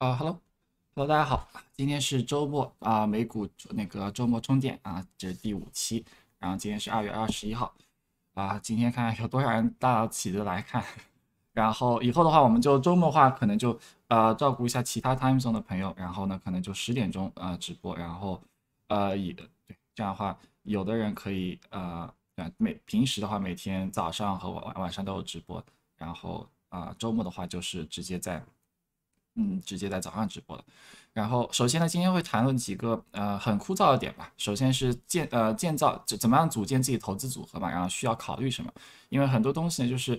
啊哈喽哈喽，大家好，今天是周末啊，美股那个周末充电啊，这是第五期，然后今天是二月二十一号，啊，今天看有多少人早起的来看，然后以后的话，我们就周末的话，可能就呃照顾一下其他 timezone 的朋友，然后呢，可能就十点钟呃直播，然后呃以对这样的话，有的人可以呃啊每平时的话每天早上和晚晚上都有直播，然后啊周末的话就是直接在。嗯，直接在早上直播了。然后，首先呢，今天会谈论几个呃很枯燥的点吧。首先是建呃建造怎么样组建自己投资组合嘛，然后需要考虑什么？因为很多东西呢，就是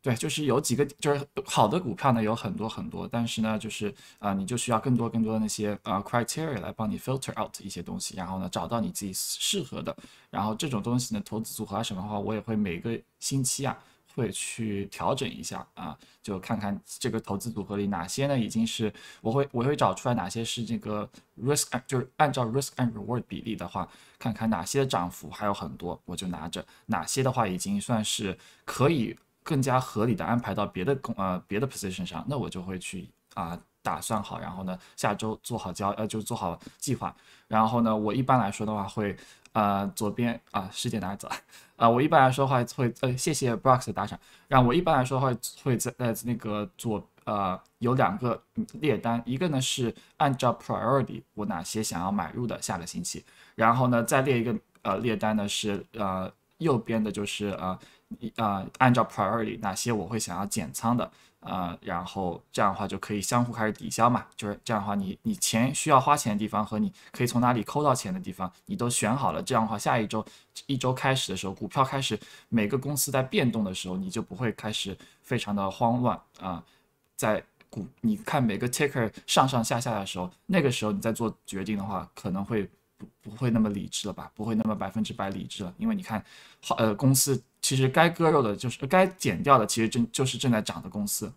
对，就是有几个，就是好的股票呢有很多很多，但是呢，就是啊，你就需要更多更多的那些呃 criteria 来帮你 filter out 一些东西，然后呢，找到你自己适合的。然后这种东西呢，投资组合啊什么的话，我也会每个星期啊。会去调整一下啊，就看看这个投资组合里哪些呢已经是我会我会找出来哪些是这个 risk，就是按照 risk and reward 比例的话，看看哪些涨幅还有很多，我就拿着哪些的话已经算是可以更加合理的安排到别的工呃别的 position 上，那我就会去啊打算好，然后呢下周做好交呃就做好计划，然后呢我一般来说的话会呃左边啊师姐拿走。啊，我一般来说的话会呃，谢谢 b r o x k s 的打赏。让我一般来说的话会在呃那个左呃有两个列单，一个呢是按照 priority 我哪些想要买入的下个星期，然后呢再列一个呃列单呢是呃右边的就是呃呃按照 priority 哪些我会想要减仓的。呃，然后这样的话就可以相互开始抵消嘛，就是这样的话，你你钱需要花钱的地方和你可以从哪里抠到钱的地方，你都选好了，这样的话下一周一周开始的时候，股票开始每个公司在变动的时候，你就不会开始非常的慌乱啊，在股你看每个 ticker 上上下下的时候，那个时候你在做决定的话，可能会。不不会那么理智了吧？不会那么百分之百理智了，因为你看，好呃，公司其实该割肉的，就是该减掉的，其实正就是正在涨的公司，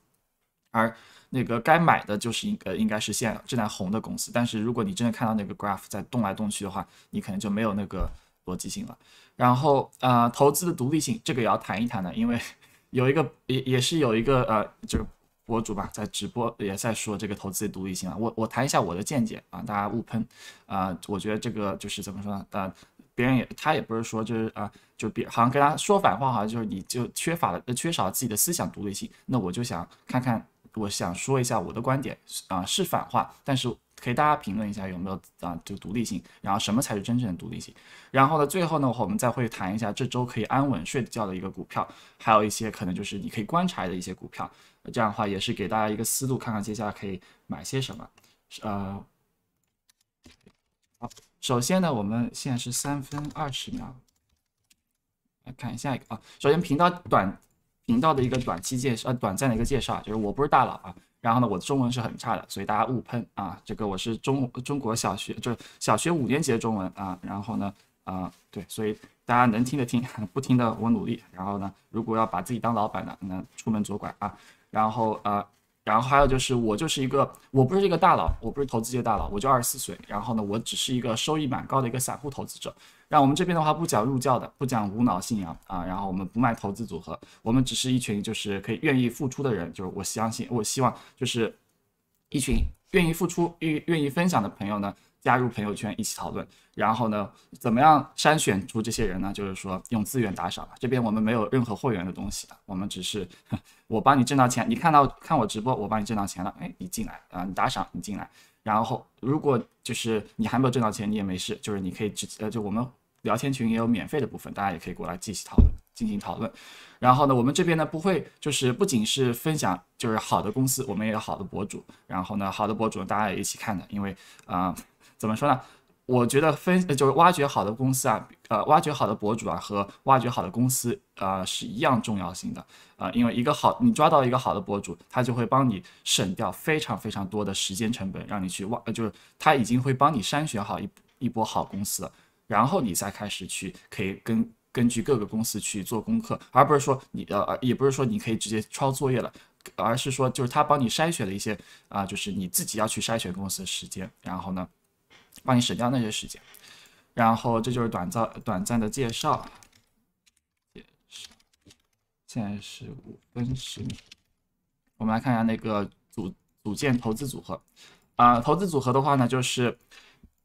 而那个该买的就是应呃应该是现正在红的公司。但是如果你真的看到那个 graph 在动来动去的话，你可能就没有那个逻辑性了。然后呃，投资的独立性，这个也要谈一谈的，因为 有一个也也是有一个呃，就是。博主吧，在直播也在说这个投资独立性啊，我我谈一下我的见解啊，大家勿喷啊，我觉得这个就是怎么说呢？呃，别人也他也不是说就是啊，就别好像跟他说反话，好像就是你就缺乏了缺少自己的思想独立性。那我就想看看，我想说一下我的观点啊，是反话，但是可以大家评论一下有没有啊，这个独立性，然后什么才是真正的独立性？然后呢，最后呢，我们再会谈一下这周可以安稳睡觉的一个股票，还有一些可能就是你可以观察的一些股票。这样的话也是给大家一个思路，看看接下来可以买些什么。呃，好，首先呢，我们现在是三分二十秒，来看下一个啊。首先频道短频道的一个短期介绍，呃，短暂的一个介绍，就是我不是大佬啊，然后呢，我的中文是很差的，所以大家勿喷啊。这个我是中中国小学，就是小学五年级的中文啊。然后呢，啊，对，所以大家能听的听，不听的我努力。然后呢，如果要把自己当老板的，能出门左拐啊。然后呃，然后还有就是我就是一个，我不是一个大佬，我不是投资界大佬，我就二十四岁。然后呢，我只是一个收益蛮高的一个散户投资者。那我们这边的话，不讲入教的，不讲无脑信仰啊。然后我们不卖投资组合，我们只是一群就是可以愿意付出的人。就是我相信，我希望就是一群愿意付出、愿愿意分享的朋友呢。加入朋友圈一起讨论，然后呢，怎么样筛选出这些人呢？就是说用资源打赏，这边我们没有任何货源的东西，我们只是 我帮你挣到钱，你看到看我直播，我帮你挣到钱了，哎，你进来啊，你打赏，你进来。然后如果就是你还没有挣到钱，你也没事，就是你可以直呃，就我们聊天群也有免费的部分，大家也可以过来继续讨论进行讨论。然后呢，我们这边呢不会就是不仅是分享，就是好的公司我们也有好的博主，然后呢好的博主大家也一起看的，因为啊。怎么说呢？我觉得分就是挖掘好的公司啊，呃，挖掘好的博主啊，和挖掘好的公司啊是一样重要性的啊。因为一个好，你抓到一个好的博主，他就会帮你省掉非常非常多的时间成本，让你去挖，就是他已经会帮你筛选好一一波好公司，然后你再开始去可以跟根据各个公司去做功课，而不是说你呃，也不是说你可以直接抄作业了，而是说就是他帮你筛选了一些啊，就是你自己要去筛选公司的时间，然后呢？帮你省掉那些时间，然后这就是短暂短暂的介绍。介绍，现在是五分十。我们来看一下那个组组建投资组合。啊，投资组合的话呢，就是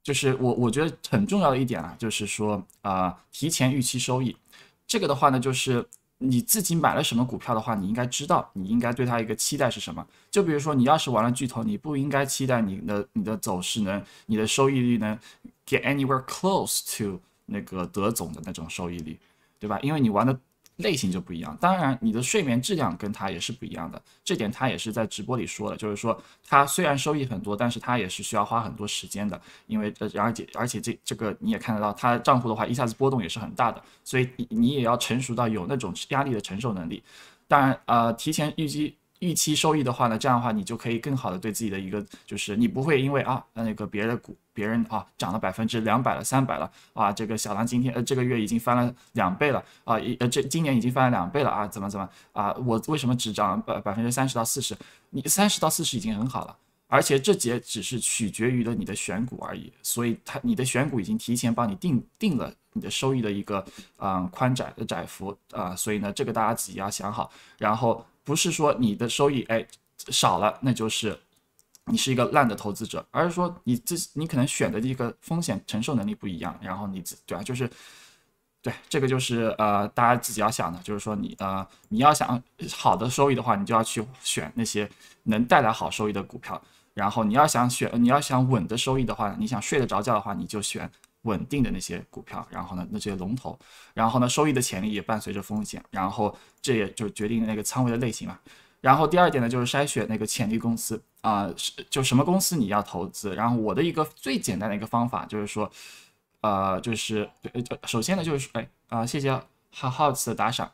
就是我我觉得很重要的一点啊，就是说啊，提前预期收益。这个的话呢，就是。你自己买了什么股票的话，你应该知道，你应该对它一个期待是什么。就比如说，你要是玩了巨头，你不应该期待你的你的走势能、你的收益率能 get anywhere close to 那个得总的那种收益率，对吧？因为你玩的。类型就不一样，当然你的睡眠质量跟它也是不一样的，这点他也是在直播里说的，就是说他虽然收益很多，但是他也是需要花很多时间的，因为呃而且而且这这个你也看得到，他账户的话一下子波动也是很大的，所以你你也要成熟到有那种压力的承受能力，当然呃，提前预计。预期收益的话呢，这样的话你就可以更好的对自己的一个，就是你不会因为啊，那个别的股别人啊涨了百分之两百了三百了啊，这个小狼今天呃这个月已经翻了两倍了啊，一呃这今年已经翻了两倍了啊，怎么怎么啊，我为什么只涨百百分之三十到四十？你三十到四十已经很好了，而且这节只是取决于了你的选股而已，所以它你的选股已经提前帮你定定了你的收益的一个啊宽窄的窄幅啊，所以呢这个大家自己要想好，然后。不是说你的收益哎少了，那就是你是一个烂的投资者，而是说你自你可能选的一个风险承受能力不一样，然后你对啊，就是对这个就是呃大家自己要想的，就是说你呃你要想好的收益的话，你就要去选那些能带来好收益的股票，然后你要想选你要想稳的收益的话，你想睡得着觉的话，你就选。稳定的那些股票，然后呢，那这些龙头，然后呢，收益的潜力也伴随着风险，然后这也就决定那个仓位的类型嘛。然后第二点呢，就是筛选那个潜力公司啊，是就什么公司你要投资。然后我的一个最简单的一个方法就是说，呃，就是呃，首先呢就是哎啊，谢谢浩浩子的打赏，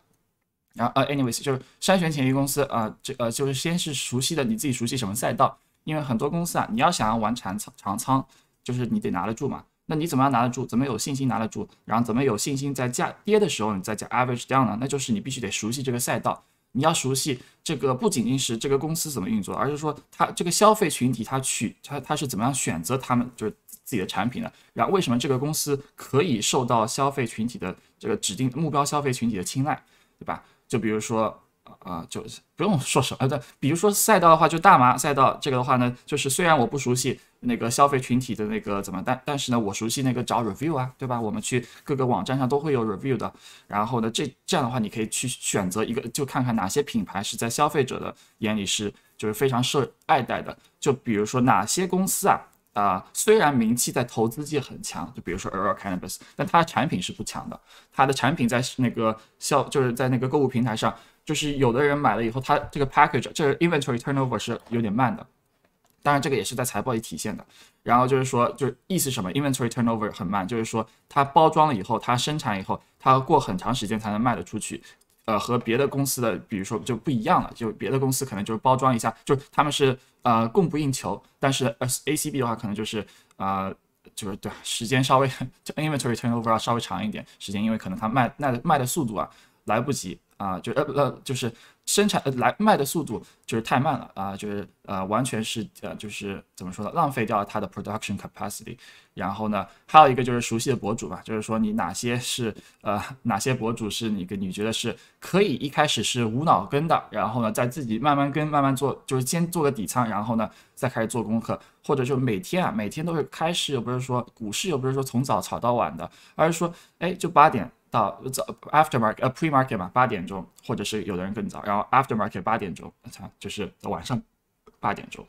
然后呃，anyways 就是筛选潜力公司啊，这呃就是先是熟悉的你自己熟悉什么赛道，因为很多公司啊，你要想要玩长仓长仓，就是你得拿得住嘛。那你怎么样拿得住？怎么有信心拿得住？然后怎么有信心在价跌的时候你再加 average down 呢？那就是你必须得熟悉这个赛道，你要熟悉这个不仅仅是这个公司怎么运作，而是说它这个消费群体它取它它是怎么样选择他们就是自己的产品的，然后为什么这个公司可以受到消费群体的这个指定目标消费群体的青睐，对吧？就比如说。啊，就不用说什么，的。对，比如说赛道的话，就大麻赛道这个的话呢，就是虽然我不熟悉那个消费群体的那个怎么，但但是呢，我熟悉那个找 review 啊，对吧？我们去各个网站上都会有 review 的。然后呢，这这样的话，你可以去选择一个，就看看哪些品牌是在消费者的眼里是就是非常受爱戴的。就比如说哪些公司啊，啊，虽然名气在投资界很强，就比如说 Ear Cannabis，但它产品是不强的，它的产品在那个消就是在那个购物平台上。就是有的人买了以后，他这个 package 这 inventory turnover 是有点慢的。当然，这个也是在财报里体现的。然后就是说，就是意思什么？inventory turnover 很慢，就是说它包装了以后，它生产以后，它过很长时间才能卖得出去。呃，和别的公司的，比如说就不一样了。就别的公司可能就是包装一下，就是他们是呃供不应求，但是 A C B 的话可能就是呃就是对时间稍微 就 inventory turnover 要稍微长一点时间，因为可能它卖卖的卖的速度啊来不及。啊，就呃呃，就是生产呃来卖的速度就是太慢了啊，就是呃完全是呃就是怎么说呢，浪费掉了它的 production capacity。然后呢，还有一个就是熟悉的博主吧，就是说你哪些是呃哪些博主是你跟你觉得是可以一开始是无脑跟的，然后呢再自己慢慢跟慢慢做，就是先做个底仓，然后呢再开始做功课，或者就每天啊每天都是开市，又不是说股市又不是说从早炒到晚的，而是说哎就八点。到早 after market 呃 pre market 嘛八点钟或者是有的人更早然后 after market 八点钟就是晚上八点钟，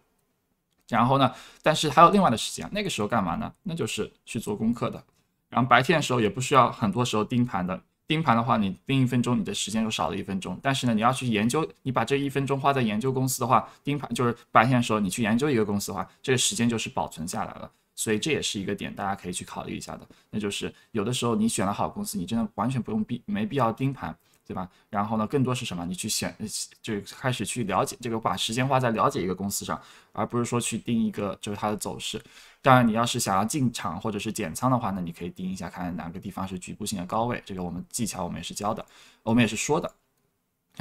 然后呢但是还有另外的时间那个时候干嘛呢那就是去做功课的，然后白天的时候也不需要很多时候盯盘的盯盘的话你盯一分钟你的时间又少了一分钟但是呢你要去研究你把这一分钟花在研究公司的话盯盘就是白天的时候你去研究一个公司的话这个时间就是保存下来了。所以这也是一个点，大家可以去考虑一下的，那就是有的时候你选了好公司，你真的完全不用必没必要盯盘，对吧？然后呢，更多是什么？你去选，就开始去了解这个，把时间花在了解一个公司上，而不是说去盯一个就是它的走势。当然，你要是想要进场或者是减仓的话，那你可以盯一下，看哪个地方是局部性的高位。这个我们技巧我们也是教的，我们也是说的。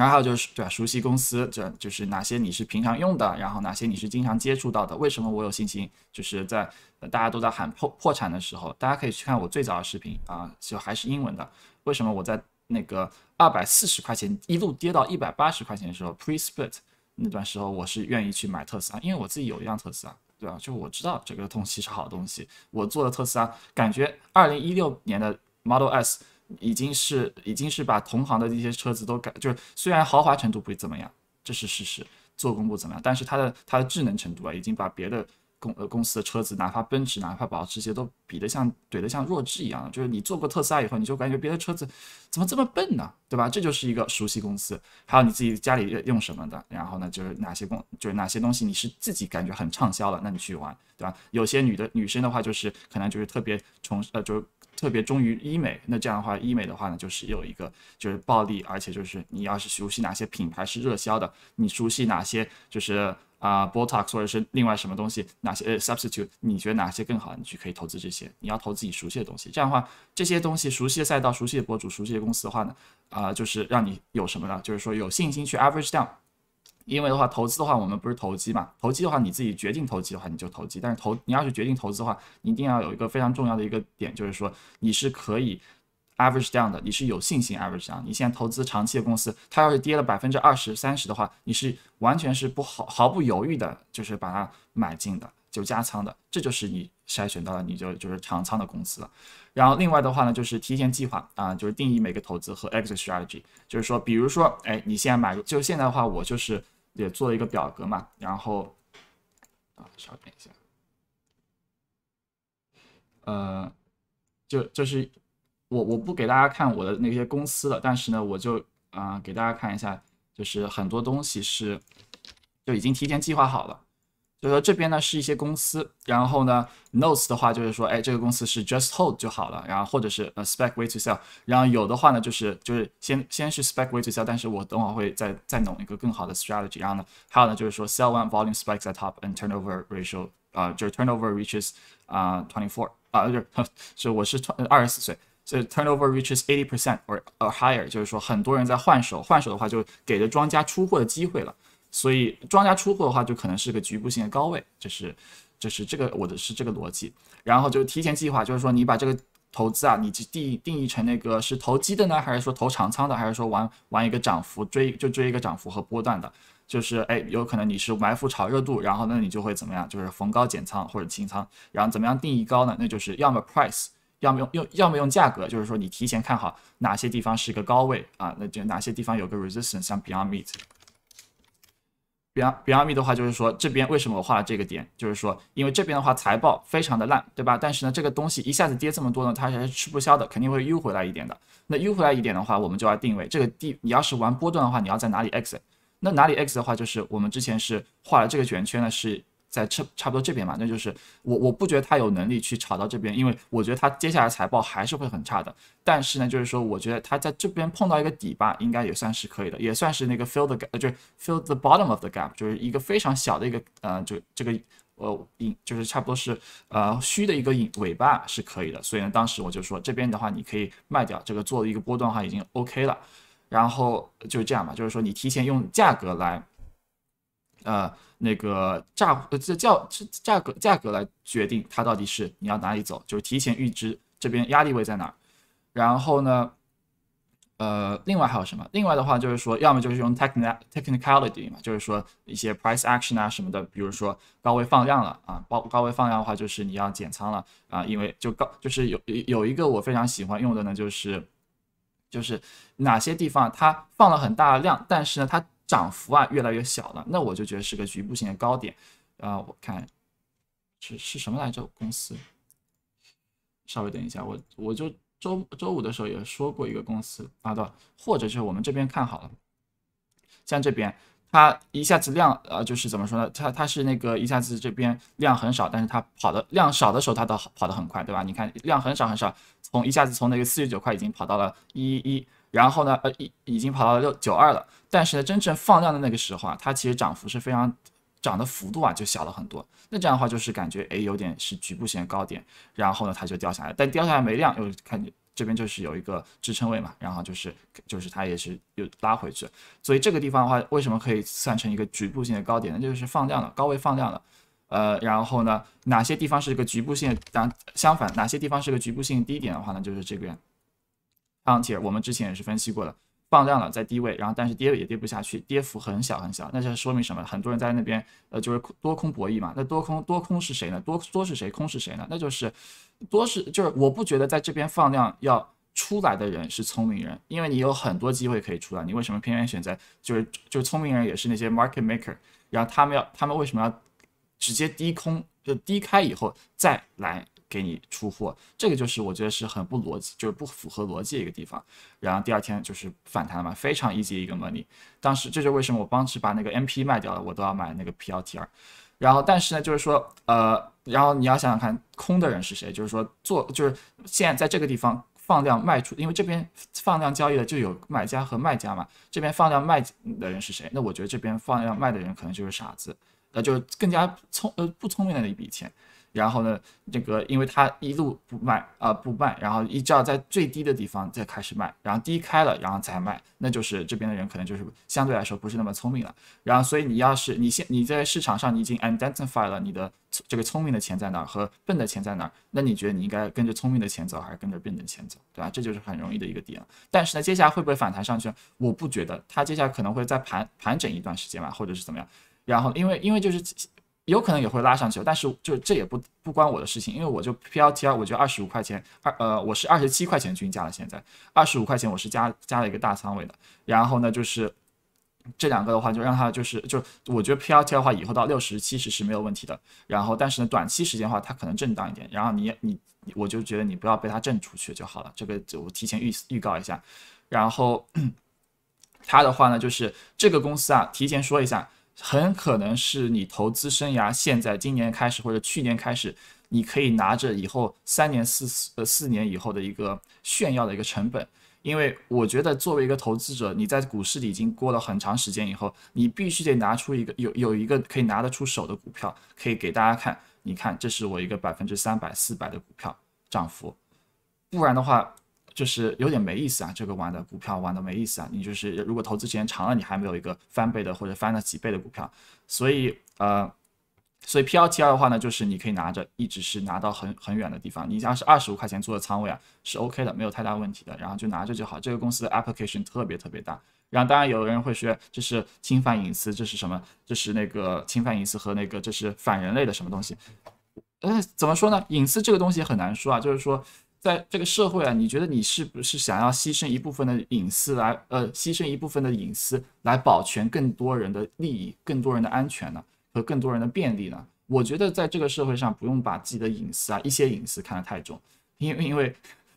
然后就是对吧，熟悉公司，就就是哪些你是平常用的，然后哪些你是经常接触到的。为什么我有信心？就是在大家都在喊破破产的时候，大家可以去看我最早的视频啊，就还是英文的。为什么我在那个二百四十块钱一路跌到一百八十块钱的时候，pre-split 那段时候，我是愿意去买特斯拉，因为我自己有一辆特斯拉，对吧？就我知道这个东西是好东西。我做的特斯拉，感觉二零一六年的 Model S。已经是已经是把同行的一些车子都改，就是虽然豪华程度不怎么样，这是事实，做工不怎么样，但是它的它的智能程度啊，已经把别的。公呃公司的车子，哪怕奔驰，哪怕保时捷，都比得像怼得像弱智一样。就是你坐过特斯拉以后，你就感觉别的车子怎么这么笨呢？对吧？这就是一个熟悉公司。还有你自己家里用什么的，然后呢，就是哪些公，就是哪些东西你是自己感觉很畅销了，那你去玩，对吧？有些女的女生的话，就是可能就是特别从呃，就是特别忠于医美。那这样的话，医美的话呢，就是有一个就是暴利，而且就是你要是熟悉哪些品牌是热销的，你熟悉哪些就是。啊 b o t o x 或者是另外什么东西，哪些呃 substitute？你觉得哪些更好？你去可以投资这些，你要投自己熟悉的东西。这样的话，这些东西熟悉的赛道、熟悉的博主、熟悉的公司的话呢，啊，就是让你有什么呢？就是说有信心去 average down。因为的话，投资的话，我们不是投机嘛？投机的话，你自己决定投机的话，你就投机。但是投你要是决定投资的话，一定要有一个非常重要的一个点，就是说你是可以。Average o 这样的，你是有信心 Average down。你现在投资长期的公司，它要是跌了百分之二十三十的话，你是完全是不毫毫不犹豫的，就是把它买进的，就加仓的，这就是你筛选到了你就就是长仓的公司了。然后另外的话呢，就是提前计划啊，就是定义每个投资和 exit strategy，就是说，比如说，哎，你现在买，入，就现在的话，我就是也做了一个表格嘛，然后啊，稍等一下，呃，就就是。我我不给大家看我的那些公司了，但是呢，我就啊给大家看一下，就是很多东西是就已经提前计划好了。就说这边呢是一些公司，然后呢 notes 的话就是说，哎，这个公司是 just hold 就好了，然后或者是 spec w a y t o sell，然后有的话呢就是就是先先是 spec w a y t o sell，但是我等会会再再弄一个更好的 strategy。然后呢，还有呢就是说 sell one volume spikes at top and turnover ratio 啊，就是 turnover reaches 啊 twenty four 啊，就是 我是二二十四岁。这 turnover reaches eighty percent or or higher，就是说很多人在换手，换手的话就给着庄家出货的机会了。所以庄家出货的话，就可能是个局部性的高位。就是，就是这个我的是这个逻辑。然后就提前计划，就是说你把这个投资啊，你定定义成那个是投机的呢，还是说投长仓的，还是说玩玩一个涨幅追就追一个涨幅和波段的？就是哎，有可能你是埋伏炒热度，然后那你就会怎么样？就是逢高减仓或者清仓。然后怎么样定义高呢？那就是要么 price。要么用用，要么用价格，就是说你提前看好哪些地方是一个高位啊，那就哪些地方有个 resistance，像 beyond me，beyond t beyond me 的话就是说这边为什么我画了这个点，就是说因为这边的话财报非常的烂，对吧？但是呢这个东西一下子跌这么多呢，它还是吃不消的，肯定会优回来一点的。那优回来一点的话，我们就要定位这个地，你要是玩波段的话，你要在哪里 x？那哪里 x 的话，就是我们之前是画了这个卷圈呢，是。在差差不多这边嘛，那就是我我不觉得它有能力去炒到这边，因为我觉得它接下来财报还是会很差的。但是呢，就是说我觉得它在这边碰到一个底吧，应该也算是可以的，也算是那个 fill the gap，呃，就是 fill the bottom of the gap，就是一个非常小的一个，呃，就这个呃影，就是差不多是呃虚的一个影尾巴是可以的。所以呢，当时我就说这边的话你可以卖掉这个做一个波段的话已经 OK 了，然后就是这样嘛，就是说你提前用价格来。呃，那个价呃叫价价格价格来决定它到底是你要哪里走，就是提前预知这边压力位在哪儿。然后呢，呃，另外还有什么？另外的话就是说，要么就是用 technically i 嘛，就是说一些 price action 啊什么的，比如说高位放量了啊，包高位放量的话就是你要减仓了啊，因为就高就是有有一个我非常喜欢用的呢，就是就是哪些地方它放了很大量，但是呢它。涨幅啊越来越小了，那我就觉得是个局部性的高点啊。我看是是什么来着？公司？稍微等一下，我我就周周五的时候也说过一个公司，啊吧？或者是我们这边看好了，像这边它一下子量啊，就是怎么说呢？它它是那个一下子这边量很少，但是它跑的量少的时候它倒跑得很快，对吧？你看量很少很少，从一下子从那个四十九块已经跑到了一一一。然后呢，呃，已已经跑到六九二了，但是呢，真正放量的那个时候啊，它其实涨幅是非常，涨的幅度啊就小了很多。那这样的话就是感觉，哎，有点是局部性高点，然后呢，它就掉下来，但掉下来没量，又看这边就是有一个支撑位嘛，然后就是就是它也是又拉回去。所以这个地方的话，为什么可以算成一个局部性的高点呢？就是放量了，高位放量了。呃，然后呢，哪些地方是一个局部性？当相反，哪些地方是个局部性低点的话呢？就是这边。钢铁，我们之前也是分析过的，放量了，在低位，然后但是跌了也跌不下去，跌幅很小很小，那这说明什么？很多人在那边，呃，就是多空博弈嘛。那多空多空是谁呢？多多是谁？空是谁呢？那就是多是就是我不觉得在这边放量要出来的人是聪明人，因为你有很多机会可以出来，你为什么偏偏选择就是就是聪明人也是那些 market maker，然后他们要他们为什么要直接低空就低开以后再来？给你出货，这个就是我觉得是很不逻辑，就是不符合逻辑一个地方。然后第二天就是反弹嘛，非常一级一个 money。当时这就为什么我当时把那个 m p 卖掉了，我都要买那个 PLTR。然后但是呢，就是说呃，然后你要想想看，空的人是谁？就是说做就是现在在这个地方放量卖出，因为这边放量交易的就有买家和卖家嘛。这边放量卖的人是谁？那我觉得这边放量卖的人可能就是傻子，那就更加聪呃不聪明的那一笔钱。然后呢，这个因为它一路不卖啊不卖，然后一直要在最低的地方再开始卖，然后低开了然后再卖，那就是这边的人可能就是相对来说不是那么聪明了。然后所以你要是你现你在市场上你已经 i d e n t i f y 了你的这个聪明的钱在哪儿和笨的钱在哪儿，那你觉得你应该跟着聪明的钱走还是跟着笨的钱走，对吧？这就是很容易的一个点。但是呢，接下来会不会反弹上去？我不觉得，它接下来可能会再盘盘整一段时间嘛，或者是怎么样。然后因为因为就是。有可能也会拉上去，但是就这也不不关我的事情，因为我就 PLT r 我觉得二十五块钱，二呃我是二十七块钱均价了，现在二十五块钱我是加加了一个大仓位的。然后呢，就是这两个的话，就让它就是就我觉得 PLT 的话，以后到六十七十是没有问题的。然后但是呢，短期时间的话，它可能震荡一点。然后你你我就觉得你不要被它震出去就好了，这个就我提前预预告一下。然后 它的话呢，就是这个公司啊，提前说一下。很可能是你投资生涯现在今年开始或者去年开始，你可以拿着以后三年四呃四年以后的一个炫耀的一个成本，因为我觉得作为一个投资者，你在股市里已经过了很长时间以后，你必须得拿出一个有有一个可以拿得出手的股票，可以给大家看。你看，这是我一个百分之三百四百的股票涨幅，不然的话。就是有点没意思啊，这个玩的股票玩的没意思啊。你就是如果投资时间长了，你还没有一个翻倍的或者翻了几倍的股票，所以呃，所以 P l t 二的话呢，就是你可以拿着，一直是拿到很很远的地方。你要是二十五块钱做的仓位啊，是 OK 的，没有太大问题的。然后就拿着就好。这个公司的 application 特别特别大。然后当然有的人会说这是侵犯隐私，这是什么？这是那个侵犯隐私和那个这是反人类的什么东西？呃，怎么说呢？隐私这个东西很难说啊，就是说。在这个社会啊，你觉得你是不是想要牺牲一部分的隐私来，呃，牺牲一部分的隐私来保全更多人的利益、更多人的安全呢？和更多人的便利呢？我觉得在这个社会上，不用把自己的隐私啊、一些隐私看得太重，因为因为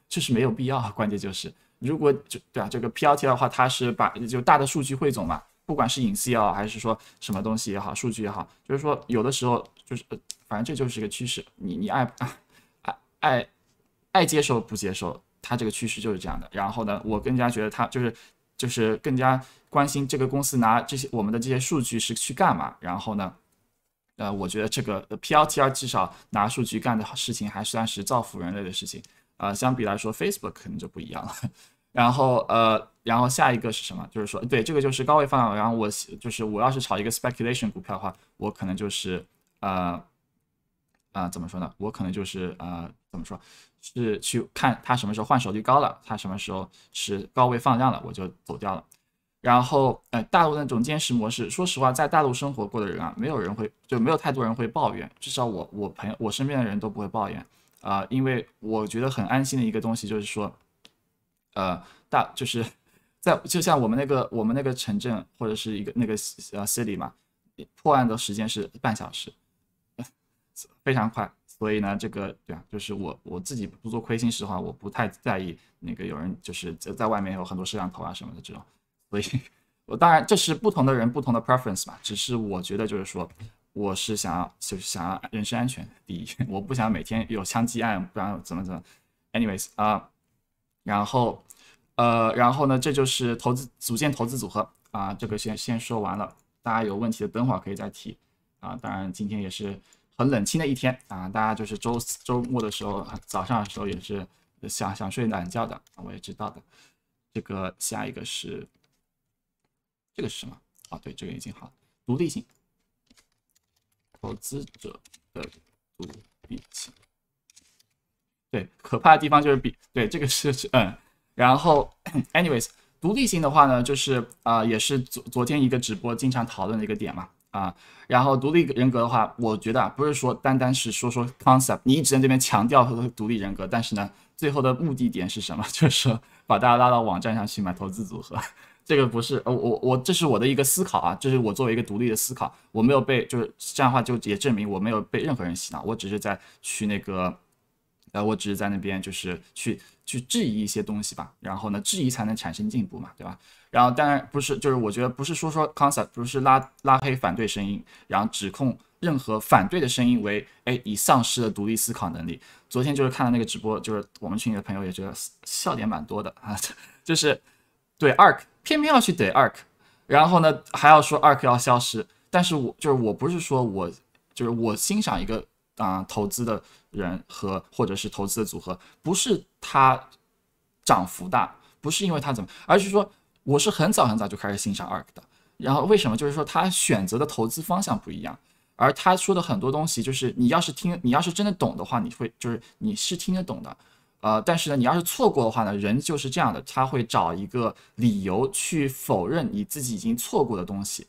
这是没有必要。关键就是，如果就对啊，这个 PLT 的话，它是把就大的数据汇总嘛，不管是隐私也好，还是说什么东西也好，数据也好，就是说有的时候就是，呃，反正这就是一个趋势。你你爱啊爱 爱。爱接受不接受，它这个趋势就是这样的。然后呢，我更加觉得它就是，就是更加关心这个公司拿这些我们的这些数据是去干嘛。然后呢，呃，我觉得这个 PLTR 至少拿数据干的事情还算是造福人类的事情。呃，相比来说，Facebook 可能就不一样了。然后呃，然后下一个是什么？就是说，对，这个就是高位放量。然后我就是我要是炒一个 speculation 股票的话，我可能就是呃，啊，怎么说呢？我可能就是啊，怎么说？是去看他什么时候换手率高了，他什么时候是高位放量了，我就走掉了。然后，呃，大陆那种坚持模式，说实话，在大陆生活过的人啊，没有人会，就没有太多人会抱怨。至少我，我朋友，我身边的人都不会抱怨。啊，因为我觉得很安心的一个东西就是说，呃，大就是在就像我们那个我们那个城镇或者是一个那个呃 city 嘛，破案的时间是半小时，非常快。所以呢，这个对啊，就是我我自己不做亏心事的话，我不太在意那个有人就是在在外面有很多摄像头啊什么的这种。所以，我当然这是不同的人不同的 preference 嘛，只是我觉得就是说，我是想要就是想要人身安全第一，我不想每天有枪击案，不然怎么怎么。Anyways 啊，然后呃，然后呢，这就是投资组建投资组合啊，这个先先说完了，大家有问题的等会儿可以再提啊，当然今天也是。冷清的一天啊，大家就是周周末的时候，早上的时候也是想想睡懒觉的，我也知道的。这个下一个是这个是什么？啊，对，这个已经好了。独立性，投资者的独立性。对，可怕的地方就是比对这个是嗯。然后，anyways，独立性的话呢，就是啊，也是昨昨天一个直播经常讨论的一个点嘛。啊，然后独立人格的话，我觉得啊，不是说单单是说说 concept。你一直在这边强调和独立人格，但是呢，最后的目的点是什么？就是把大家拉到网站上去买投资组合。这个不是，呃，我我这是我的一个思考啊，这是我作为一个独立的思考。我没有被，就是这样的话就也证明我没有被任何人洗脑。我只是在去那个，呃，我只是在那边就是去去质疑一些东西吧。然后呢，质疑才能产生进步嘛，对吧？然后当然不是，就是我觉得不是说说 concept，不是拉拉黑反对声音，然后指控任何反对的声音为哎，以丧失了独立思考能力。昨天就是看到那个直播，就是我们群里的朋友也觉得笑点蛮多的啊，就是怼 ARK 偏偏要去怼 ARK，然后呢还要说 ARK 要消失，但是我就是我不是说我就是我欣赏一个啊投资的人和或者是投资的组合，不是它涨幅大，不是因为它怎么，而是说。我是很早很早就开始欣赏 ARK 的，然后为什么？就是说他选择的投资方向不一样，而他说的很多东西，就是你要是听，你要是真的懂的话，你会就是你是听得懂的，呃，但是呢，你要是错过的话呢，人就是这样的，他会找一个理由去否认你自己已经错过的东西，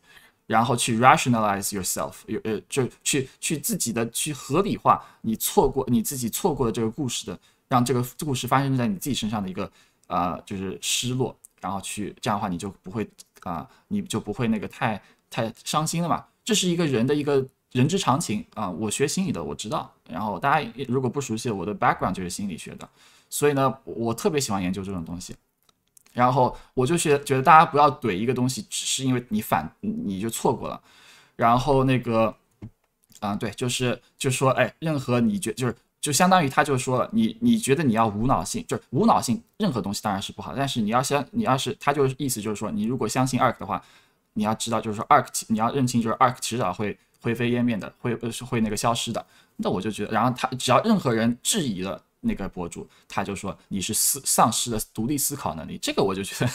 然后去 rationalize yourself，有呃就去去自己的去合理化你错过你自己错过的这个故事的，让这个故事发生在你自己身上的一个呃就是失落。然后去，这样的话你就不会啊，你就不会那个太太伤心了嘛。这是一个人的一个人之常情啊。我学心理的，我知道。然后大家如果不熟悉我的 background，就是心理学的，所以呢，我特别喜欢研究这种东西。然后我就学觉得大家不要怼一个东西，只是因为你反你就错过了。然后那个啊，对，就是就说哎，任何你觉就是。就相当于他就说了，你你觉得你要无脑性，就是无脑性任何东西当然是不好，但是你要相，你要是他就是意思就是说，你如果相信 ARK 的话，你要知道就是说 ARK，你要认清就是 ARK 迟早会灰飞烟灭的，会呃是会那个消失的。那我就觉得，然后他只要任何人质疑了那个博主，他就说你是思丧失了独立思考能力，这个我就觉得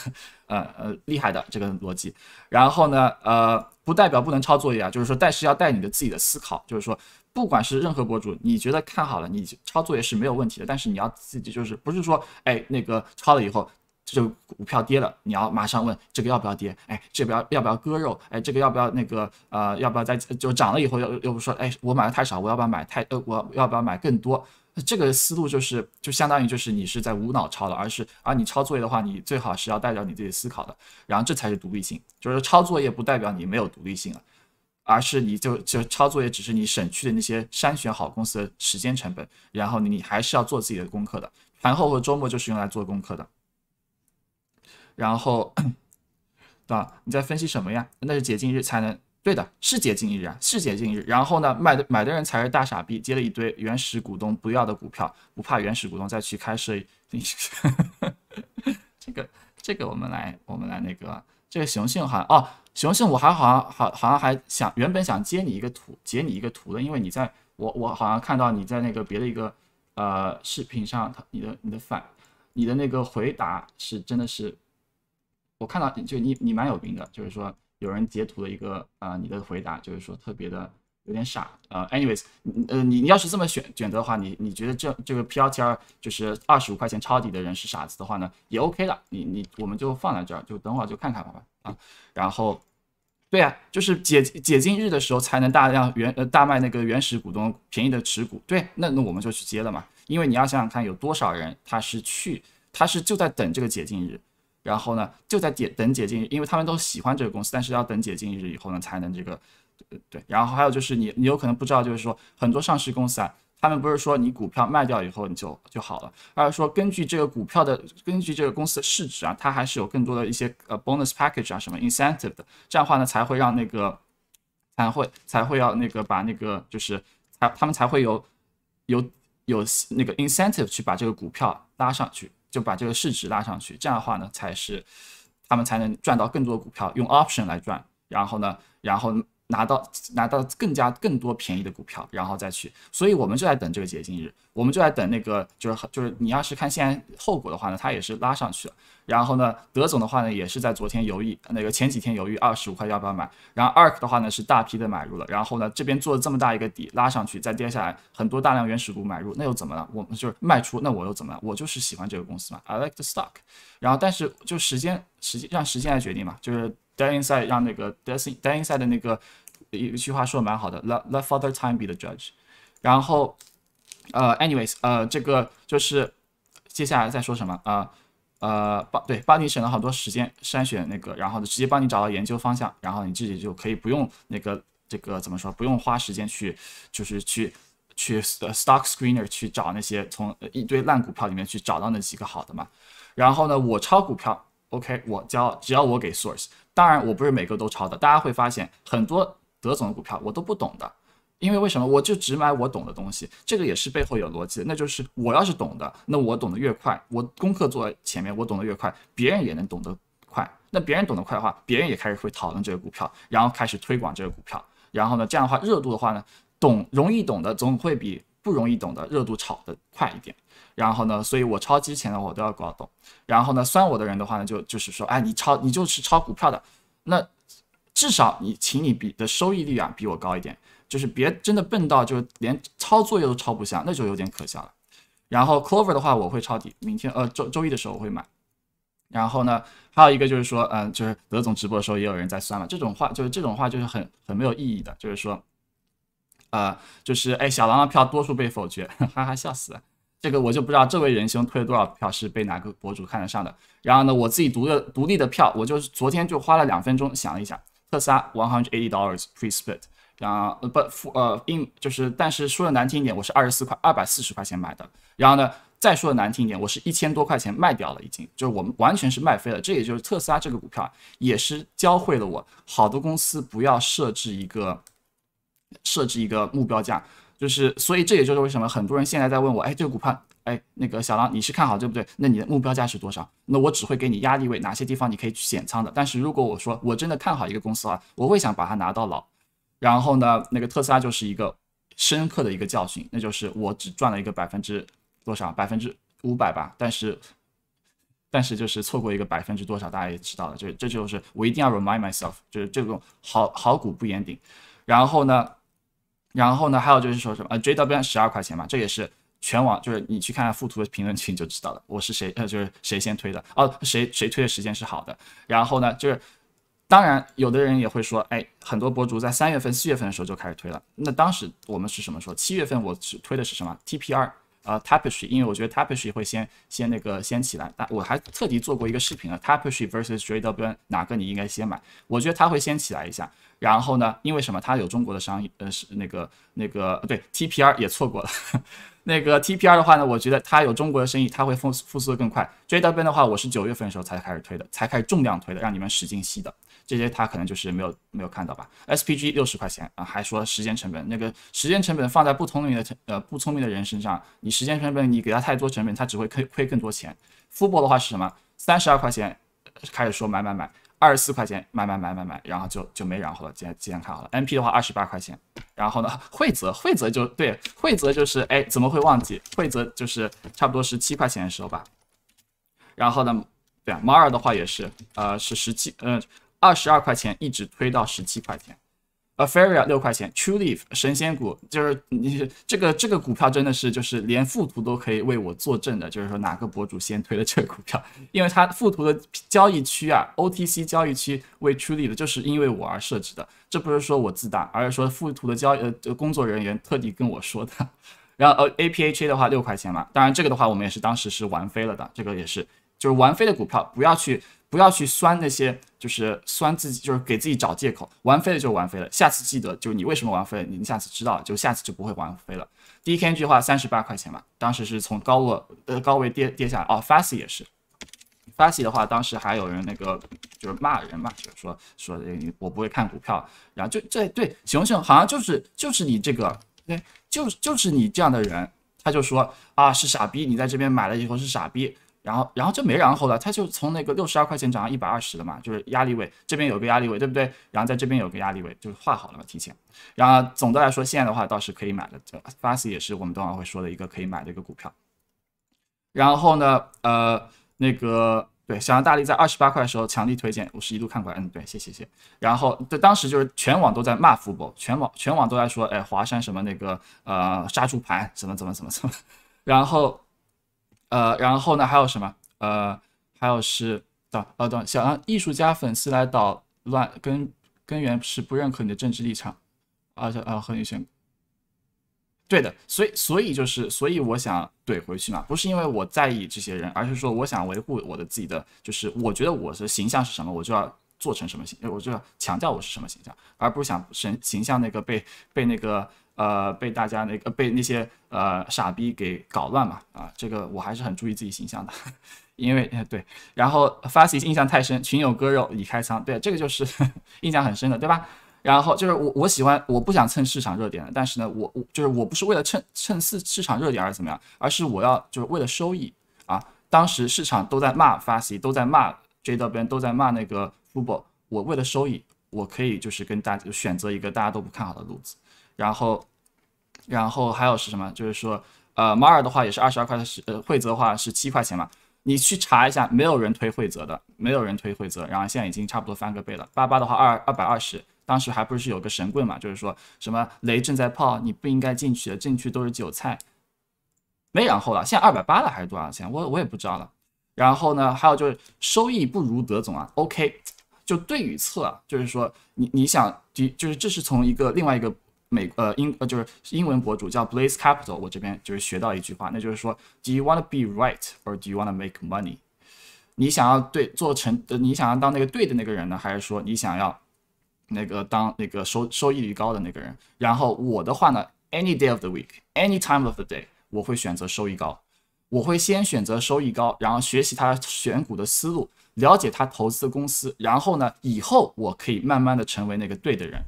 呃呃厉害的这个逻辑。然后呢，呃。不代表不能抄作业啊，就是说但是要带你的自己的思考，就是说不管是任何博主，你觉得看好了，你抄作业是没有问题的，但是你要自己就是不是说哎那个抄了以后这个股票跌了，你要马上问这个要不要跌，哎这不要要不要割肉，哎这个要不要那个呃要不要再就涨了以后要要不说哎我买的太少，我要不要买太呃我要不要买更多？这个思路就是，就相当于就是你是在无脑抄了，而是，而你抄作业的话，你最好是要带着你自己思考的，然后这才是独立性。就是抄作业不代表你没有独立性了，而是你就就抄作业只是你省去的那些筛选好公司的时间成本，然后你还是要做自己的功课的。盘后和周末就是用来做功课的。然后，对吧？你在分析什么呀？那是解禁日才能。对的，是接近一日啊，是接近一日。然后呢，买的买的人才是大傻逼，接了一堆原始股东不要的股票，不怕原始股东再去开设。这个这个，我们来我们来那个这个雄性好，哦，雄性我还好像好好像还想原本想接你一个图，截你一个图的，因为你在我我好像看到你在那个别的一个呃视频上，他你的你的反你的那个回答是真的是我看到就你你蛮有名的，就是说。有人截图了一个啊，你的回答就是说特别的有点傻啊。Anyways，呃，你你要是这么选选择的话，你你觉得这这个 PLTR 就是二十五块钱抄底的人是傻子的话呢，也 OK 了。你你我们就放在这儿，就等会儿就看看吧吧啊。然后，对呀，就是解解禁日的时候才能大量原呃大卖那个原始股东便宜的持股。对，那那我们就去接了嘛，因为你要想想看有多少人他是去，他是就在等这个解禁日。然后呢，就在解等解禁，因为他们都喜欢这个公司，但是要等解禁日以后呢，才能这个，对。然后还有就是你，你有可能不知道，就是说很多上市公司啊，他们不是说你股票卖掉以后你就就好了，而是说根据这个股票的，根据这个公司的市值啊，它还是有更多的一些呃 bonus package 啊什么 incentive 的，这样的话呢，才会让那个，才会才会要那个把那个就是，他他们才会有有有那个 incentive 去把这个股票拉上去。就把这个市值拉上去，这样的话呢，才是他们才能赚到更多的股票，用 option 来赚，然后呢，然后。拿到拿到更加更多便宜的股票，然后再去，所以我们就在等这个解禁日，我们就在等那个，就是就是你要是看现在后果的话呢，它也是拉上去了，然后呢，德总的话呢也是在昨天犹豫，那个前几天犹豫二十五块要不要买，然后 ARK 的话呢是大批的买入了，然后呢这边做了这么大一个底拉上去再跌下来，很多大量原始股买入，那又怎么了？我们就是卖出，那我又怎么了？我就是喜欢这个公司嘛，I like the stock。然后但是就时间时间让时间来决定嘛，就是。Dying side 让那个 d i n Dying side 的那个一句话说的蛮好的，Let Let further time be the judge。然后呃，anyways，呃，这个就是接下来在说什么？呃呃，帮对帮你省了好多时间筛选那个，然后呢，直接帮你找到研究方向，然后你自己就可以不用那个这个怎么说，不用花时间去就是去去 Stock Screener 去找那些从一堆烂股票里面去找到那几个好的嘛。然后呢，我抄股票，OK，我只只要我给 source。当然，我不是每个都抄的。大家会发现，很多德总的股票我都不懂的，因为为什么？我就只买我懂的东西。这个也是背后有逻辑的，那就是我要是懂的，那我懂得越快，我功课做在前面，我懂得越快，别人也能懂得快。那别人懂得快的话，别人也开始会讨论这个股票，然后开始推广这个股票，然后呢，这样的话热度的话呢，懂容易懂的总会比不容易懂的热度炒得快一点。然后呢，所以我抄之前的我都要搞懂。然后呢，算我的人的话呢，就就是说，哎，你抄你就是抄股票的，那至少你请你比的收益率啊比我高一点，就是别真的笨到就连抄作业都抄不下，那就有点可笑了。然后 Clover 的话我会抄底，明天呃周周一的时候我会买。然后呢，还有一个就是说，嗯，就是德总直播的时候也有人在算了，这种话就是这种话就是很很没有意义的，就是说，呃，就是哎小狼的票多数被否决，哈哈笑死了。这个我就不知道这位仁兄推了多少票是被哪个博主看得上的。然后呢，我自己独的独立的票，我就昨天就花了两分钟想了一下，特斯拉 One hundred eighty dollars p e s p a r e 然后不呃，应就是，但是说的难听一点，我是二十四块二百四十块钱买的。然后呢，再说的难听一点，我是一千多块钱卖掉了，已经就是我们完全是卖飞了。这也就是特斯拉这个股票也是教会了我，好多公司不要设置一个设置一个目标价。就是，所以这也就是为什么很多人现在在问我，哎，这个股票，哎，那个小狼，你是看好对不对？那你的目标价是多少？那我只会给你压力位，哪些地方你可以去减仓的。但是如果我说我真的看好一个公司的话，我会想把它拿到老。然后呢，那个特斯拉就是一个深刻的一个教训，那就是我只赚了一个百分之多少，百分之五百吧。但是，但是就是错过一个百分之多少，大家也知道了。这这就是我一定要 remind myself，就是这种好好股不言顶。然后呢？然后呢，还有就是说什么，呃，JW 十二块钱嘛，这也是全网，就是你去看看附图的评论区你就知道了，我是谁，呃，就是谁先推的，哦，谁谁推的时间是好的。然后呢，就是当然有的人也会说，哎，很多博主在三月份、四月份的时候就开始推了，那当时我们是什么时候？七月份我只推的是什么？TPR。呃 t a p e s t r y 因为我觉得 t a p e s t r y 会先先那个先起来，但我还特地做过一个视频啊 t a p e s y versus J W，哪个你应该先买？我觉得它会先起来一下。然后呢，因为什么？它有中国的商呃，是那个那个对，T P R 也错过了。那个 T P R 的话呢，我觉得它有中国的生意，它会复复苏的更快。J W 的话，我是九月份的时候才开始推的，才开始重量推的，让你们使劲吸的。这些他可能就是没有没有看到吧？SPG 六十块钱啊，还说时间成本，那个时间成本放在不聪明的呃不聪明的人身上，你时间成本你给他太多成本，他只会亏亏更多钱。富博的话是什么？三十二块钱开始说买买买，二十四块钱买买买买买，然后就就没然后了。今天今天看好了。NP 的话二十八块钱，然后呢，惠泽惠泽就对惠泽就是哎怎么会忘记惠泽就是差不多十七块钱的时候吧，然后呢，对啊，马尔的话也是呃是十七呃。二十二块钱一直推到十七块钱 a f e a r i a 六块钱，True Leaf 神仙股就是你这个这个股票真的是就是连附图都可以为我作证的，就是说哪个博主先推的这个股票，因为它附图的交易区啊，OTC 交易区为 True Leaf 就是因为我而设置的，这不是说我自大，而是说附图的交呃工作人员特地跟我说的。然后呃 Apha 的话六块钱嘛，当然这个的话我们也是当时是玩飞了的，这个也是就是玩飞的股票不要去。不要去酸那些，就是酸自己，就是给自己找借口。玩飞了就玩飞了，下次记得，就你为什么玩飞了，你下次知道，就下次就不会玩飞了。第一天句话三十八块钱嘛，当时是从高我呃高位跌跌下来，哦。Fasi 也是，Fasi 的话当时还有人那个就是骂人嘛，就是说说的我不会看股票，然后就这对熊熊好像就是就是你这个对，就就是你这样的人，他就说啊是傻逼，你在这边买了以后是傻逼。然后，然后就没然后了，他就从那个六十二块钱涨到一百二十了嘛，就是压力位这边有个压力位，对不对？然后在这边有个压力位，就是画好了嘛，提前。然后总的来说，现在的话倒是可以买的，这巴西也是我们等会会说的一个可以买的一个股票。然后呢，呃，那个对，想要大力在二十八块的时候强力推荐，我是一度看过来。嗯，对，谢谢谢。然后对，当时就是全网都在骂福博，全网全网都在说，哎，华山什么那个呃杀猪盘，怎么怎么怎么怎么，然后。呃，然后呢？还有什么？呃，还有是等呃等，想让艺术家粉丝来捣乱，根根源是不认可你的政治立场，而且呃何雨轩，对的，所以所以就是所以我想怼回去嘛，不是因为我在意这些人，而是说我想维护我的自己的，就是我觉得我的形象是什么，我就要做成什么形，我就要强调我是什么形象，而不是想神形象那个被被那个。呃，被大家那个被那些呃傻逼给搞乱嘛啊，这个我还是很注意自己形象的，因为对，然后 Fasi 印象太深，群友割肉已开仓，对这个就是 印象很深的对吧？然后就是我我喜欢我不想蹭市场热点的，但是呢我我就是我不是为了蹭蹭市市场热点而是怎么样，而是我要就是为了收益啊，当时市场都在骂 Fasi，都在骂 j o v n 都在骂那个 u b e 我为了收益，我可以就是跟大家选择一个大家都不看好的路子，然后。然后还有是什么？就是说，呃，马尔的话也是二十二块十，呃，惠泽的话是七块钱嘛。你去查一下，没有人推惠泽的，没有人推惠泽。然后现在已经差不多翻个倍了。八八的话二二百二十，当时还不是有个神棍嘛？就是说什么雷正在炮，你不应该进去的，进去都是韭菜。没然后了，现在二百八了还是多少钱？我我也不知道了。然后呢，还有就是收益不如德总啊。OK，就对与错，就是说你你想就就是这是从一个另外一个。美呃英呃就是英文博主叫 Blaze Capital，我这边就是学到一句话，那就是说 Do you want to be right or do you want to make money？你想要对做成，你想要当那个对的那个人呢，还是说你想要那个当那个收收益率高的那个人？然后我的话呢，any day of the week，any time of the day，我会选择收益高，我会先选择收益高，然后学习他选股的思路，了解他投资的公司，然后呢，以后我可以慢慢的成为那个对的人。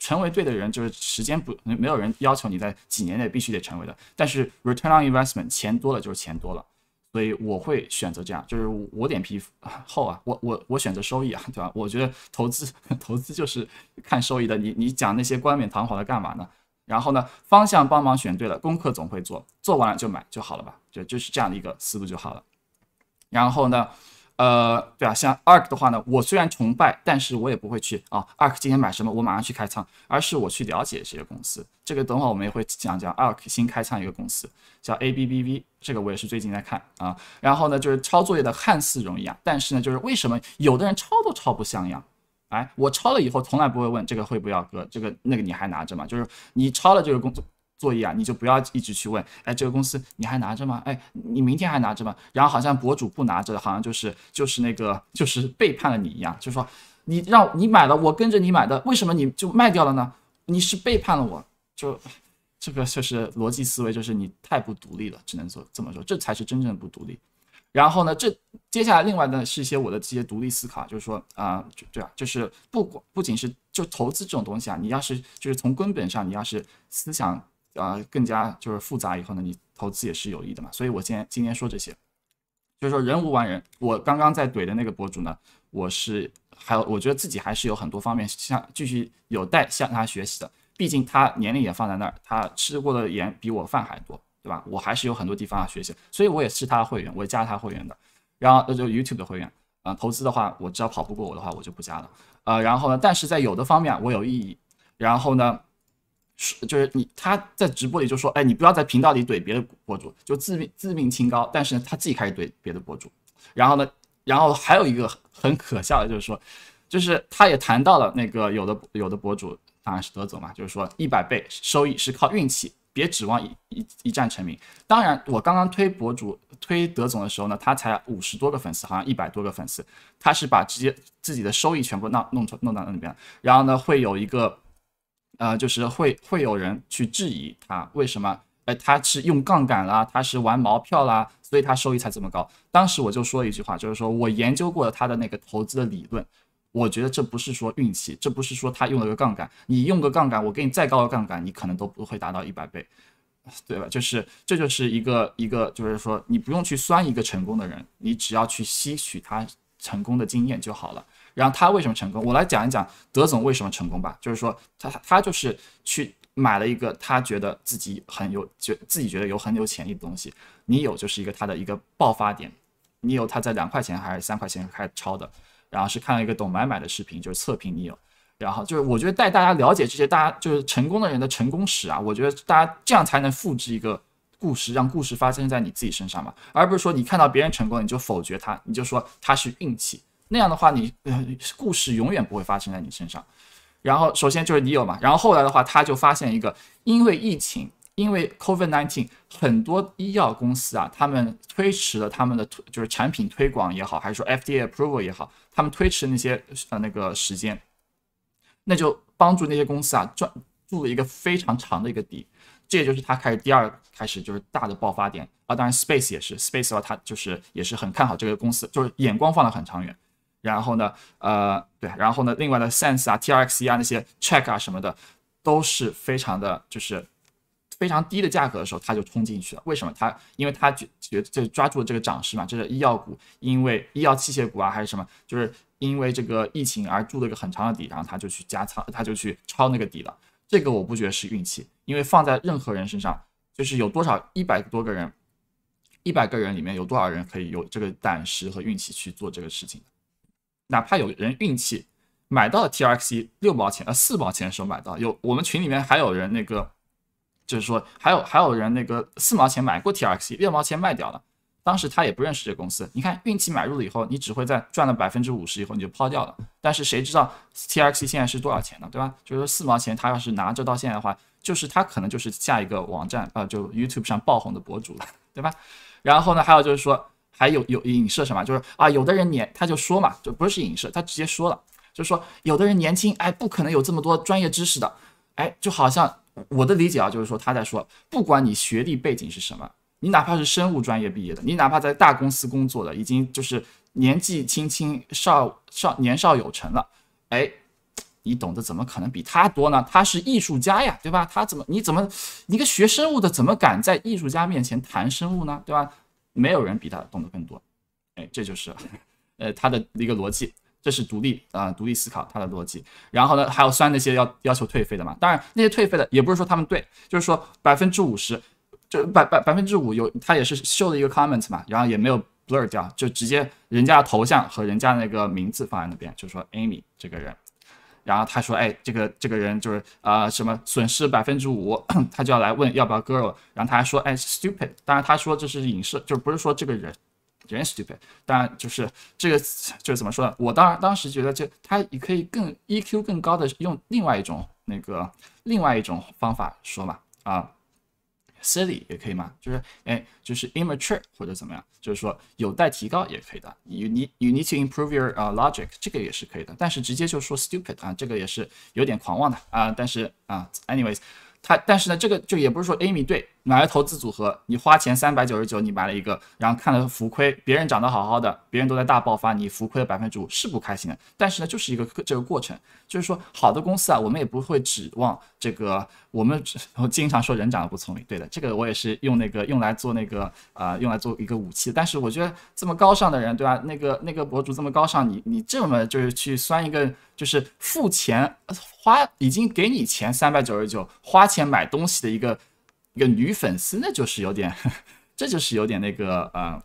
成为对的人就是时间不没有人要求你在几年内必须得成为的，但是 return on investment 钱多了就是钱多了，所以我会选择这样，就是我脸皮厚啊，我我我选择收益啊，对吧？我觉得投资 投资就是看收益的，你你讲那些冠冕堂皇的干嘛呢？然后呢，方向帮忙选对了，功课总会做，做完了就买就好了吧，就就是这样的一个思路就好了。然后呢？呃，对啊，像 ARK 的话呢，我虽然崇拜，但是我也不会去啊。ARK 今天买什么，我马上去开仓，而是我去了解这些公司。这个等会我们也会讲讲 ARK 新开仓一个公司叫 ABBV，这个我也是最近在看啊。然后呢，就是抄作业的看似容易啊，但是呢，就是为什么有的人抄都抄不像样？哎，我抄了以后从来不会问这个会不要割，这个那个你还拿着吗？就是你抄了这个工作。作业啊，你就不要一直去问，哎，这个公司你还拿着吗？哎，你明天还拿着吗？然后好像博主不拿着，好像就是就是那个就是背叛了你一样，就是说你让你买了，我跟着你买的，为什么你就卖掉了呢？你是背叛了我，就这个就是逻辑思维，就是你太不独立了，只能做这么说，这才是真正的不独立。然后呢，这接下来另外呢是一些我的这些独立思考，就是说啊，对啊，就是不管不仅是就投资这种东西啊，你要是就是从根本上你要是思想。啊，更加就是复杂以后呢，你投资也是有益的嘛。所以我今天今天说这些，就是说人无完人。我刚刚在怼的那个博主呢，我是还有我觉得自己还是有很多方面向继续有待向他学习的。毕竟他年龄也放在那儿，他吃过的盐比我饭还多，对吧？我还是有很多地方要学习。所以我也是他的会员，我也加他会员的。然后那就 YouTube 的会员。呃，投资的话，我只要跑不过我的话，我就不加了。呃，然后呢，但是在有的方面我有异议。然后呢？就是你，他在直播里就说，哎，你不要在频道里怼别的博主，就自命自命清高。但是呢，他自己开始怼别的博主。然后呢，然后还有一个很可笑的，就是说，就是他也谈到了那个有的有的博主，当然是德总嘛，就是说一百倍收益是靠运气，别指望一一一战成名。当然，我刚刚推博主推德总的时候呢，他才五十多个粉丝，好像一百多个粉丝，他是把直接自己的收益全部弄弄成弄到里边，然后呢会有一个。呃，就是会会有人去质疑他为什么？哎，他是用杠杆啦，他是玩毛票啦，所以他收益才这么高。当时我就说一句话，就是说我研究过了他的那个投资的理论，我觉得这不是说运气，这不是说他用了个杠杆，你用个杠杆，我给你再高的杠杆，你可能都不会达到一百倍，对吧？就是这就是一个一个，就是说你不用去酸一个成功的人，你只要去吸取他成功的经验就好了。然后他为什么成功？我来讲一讲德总为什么成功吧。就是说，他他就是去买了一个他觉得自己很有觉，自己觉得有很有潜力的东西。你有就是一个他的一个爆发点，你有他在两块钱还是三块钱开抄的，然后是看了一个懂买买的视频，就是测评你有，然后就是我觉得带大家了解这些，大家就是成功的人的成功史啊，我觉得大家这样才能复制一个故事，让故事发生在你自己身上嘛，而不是说你看到别人成功你就否决他，你就说他是运气。那样的话，你呃，故事永远不会发生在你身上。然后，首先就是你有嘛。然后后来的话，他就发现一个，因为疫情，因为 COVID-19，很多医药公司啊，他们推迟了他们的推，就是产品推广也好，还是说 FDA approval 也好，他们推迟那些呃那个时间，那就帮助那些公司啊，赚住了一个非常长的一个底。这也就是他开始第二开始就是大的爆发点啊。当然，Space 也是 Space 的话，他就是也是很看好这个公司，就是眼光放的很长远。然后呢，呃，对，然后呢，另外的 Sense 啊、T R X 啊那些 c h e c k 啊什么的，都是非常的，就是非常低的价格的时候，他就冲进去了。为什么他？因为他觉觉就抓住了这个涨势嘛，这是医药股，因为医药器械股啊还是什么，就是因为这个疫情而筑了一个很长的底，然后他就去加仓，他就去抄那个底了。这个我不觉得是运气，因为放在任何人身上，就是有多少一百多个人，一百个人里面有多少人可以有这个胆识和运气去做这个事情？哪怕有人运气买到 T R X 一六毛钱，呃四毛钱的时候买到，有我们群里面还有人那个，就是说还有还有人那个四毛钱买过 T R X 一六毛钱卖掉了，当时他也不认识这公司，你看运气买入了以后，你只会在赚了百分之五十以后你就抛掉了，但是谁知道 T R X 现在是多少钱呢，对吧？就是说四毛钱他要是拿着到现在的话，就是他可能就是下一个网站，呃就 YouTube 上爆红的博主了，对吧？然后呢，还有就是说。还有有影射什么？就是啊，有的人年他就说嘛，就不是影射，他直接说了，就是说有的人年轻，哎，不可能有这么多专业知识的，哎，就好像我的理解啊，就是说他在说，不管你学历背景是什么，你哪怕是生物专业毕业的，你哪怕在大公司工作的，已经就是年纪轻轻少少年少有成了，哎，你懂得怎么可能比他多呢？他是艺术家呀，对吧？他怎么你怎么你个学生物的怎么敢在艺术家面前谈生物呢？对吧？没有人比他懂得更多，哎，这就是，呃，他的一个逻辑，这是独立啊，独立思考他的逻辑。然后呢，还有算那些要要求退费的嘛？当然，那些退费的也不是说他们对，就是说百分之五十，就百百百分之五有他也是秀了一个 comment 嘛，然后也没有 blur 掉，就直接人家头像和人家那个名字放在那边，就说 Amy 这个人。然后他说：“哎，这个这个人就是啊，什么损失百分之五，他就要来问要不要割肉。然后他还说：‘哎，stupid。’当然他说这是影视，就是不是说这个人人 stupid。当然就是这个就是怎么说呢？我当然当时觉得，就他也可以更 EQ 更高的用另外一种那个另外一种方法说嘛啊。” City 也可以吗？就是哎，就是 immature 或者怎么样，就是说有待提高也可以的。You need you need to improve your uh logic，这个也是可以的。但是直接就说 stupid 啊，这个也是有点狂妄的啊。但是啊，anyways，他但是呢，这个就也不是说 Amy 对，买了投资组合，你花钱三百九十九，你买了一个，然后看了浮亏，别人涨得好好的，别人都在大爆发，你浮亏了百分之五是不开心的。但是呢，就是一个这个过程，就是说好的公司啊，我们也不会指望这个。我们我经常说人长得不聪明，对的，这个我也是用那个用来做那个呃用来做一个武器。但是我觉得这么高尚的人，对吧？那个那个博主这么高尚，你你这么就是去酸一个就是付钱花已经给你钱三百九十九花钱买东西的一个一个女粉丝，那就是有点 这就是有点那个呃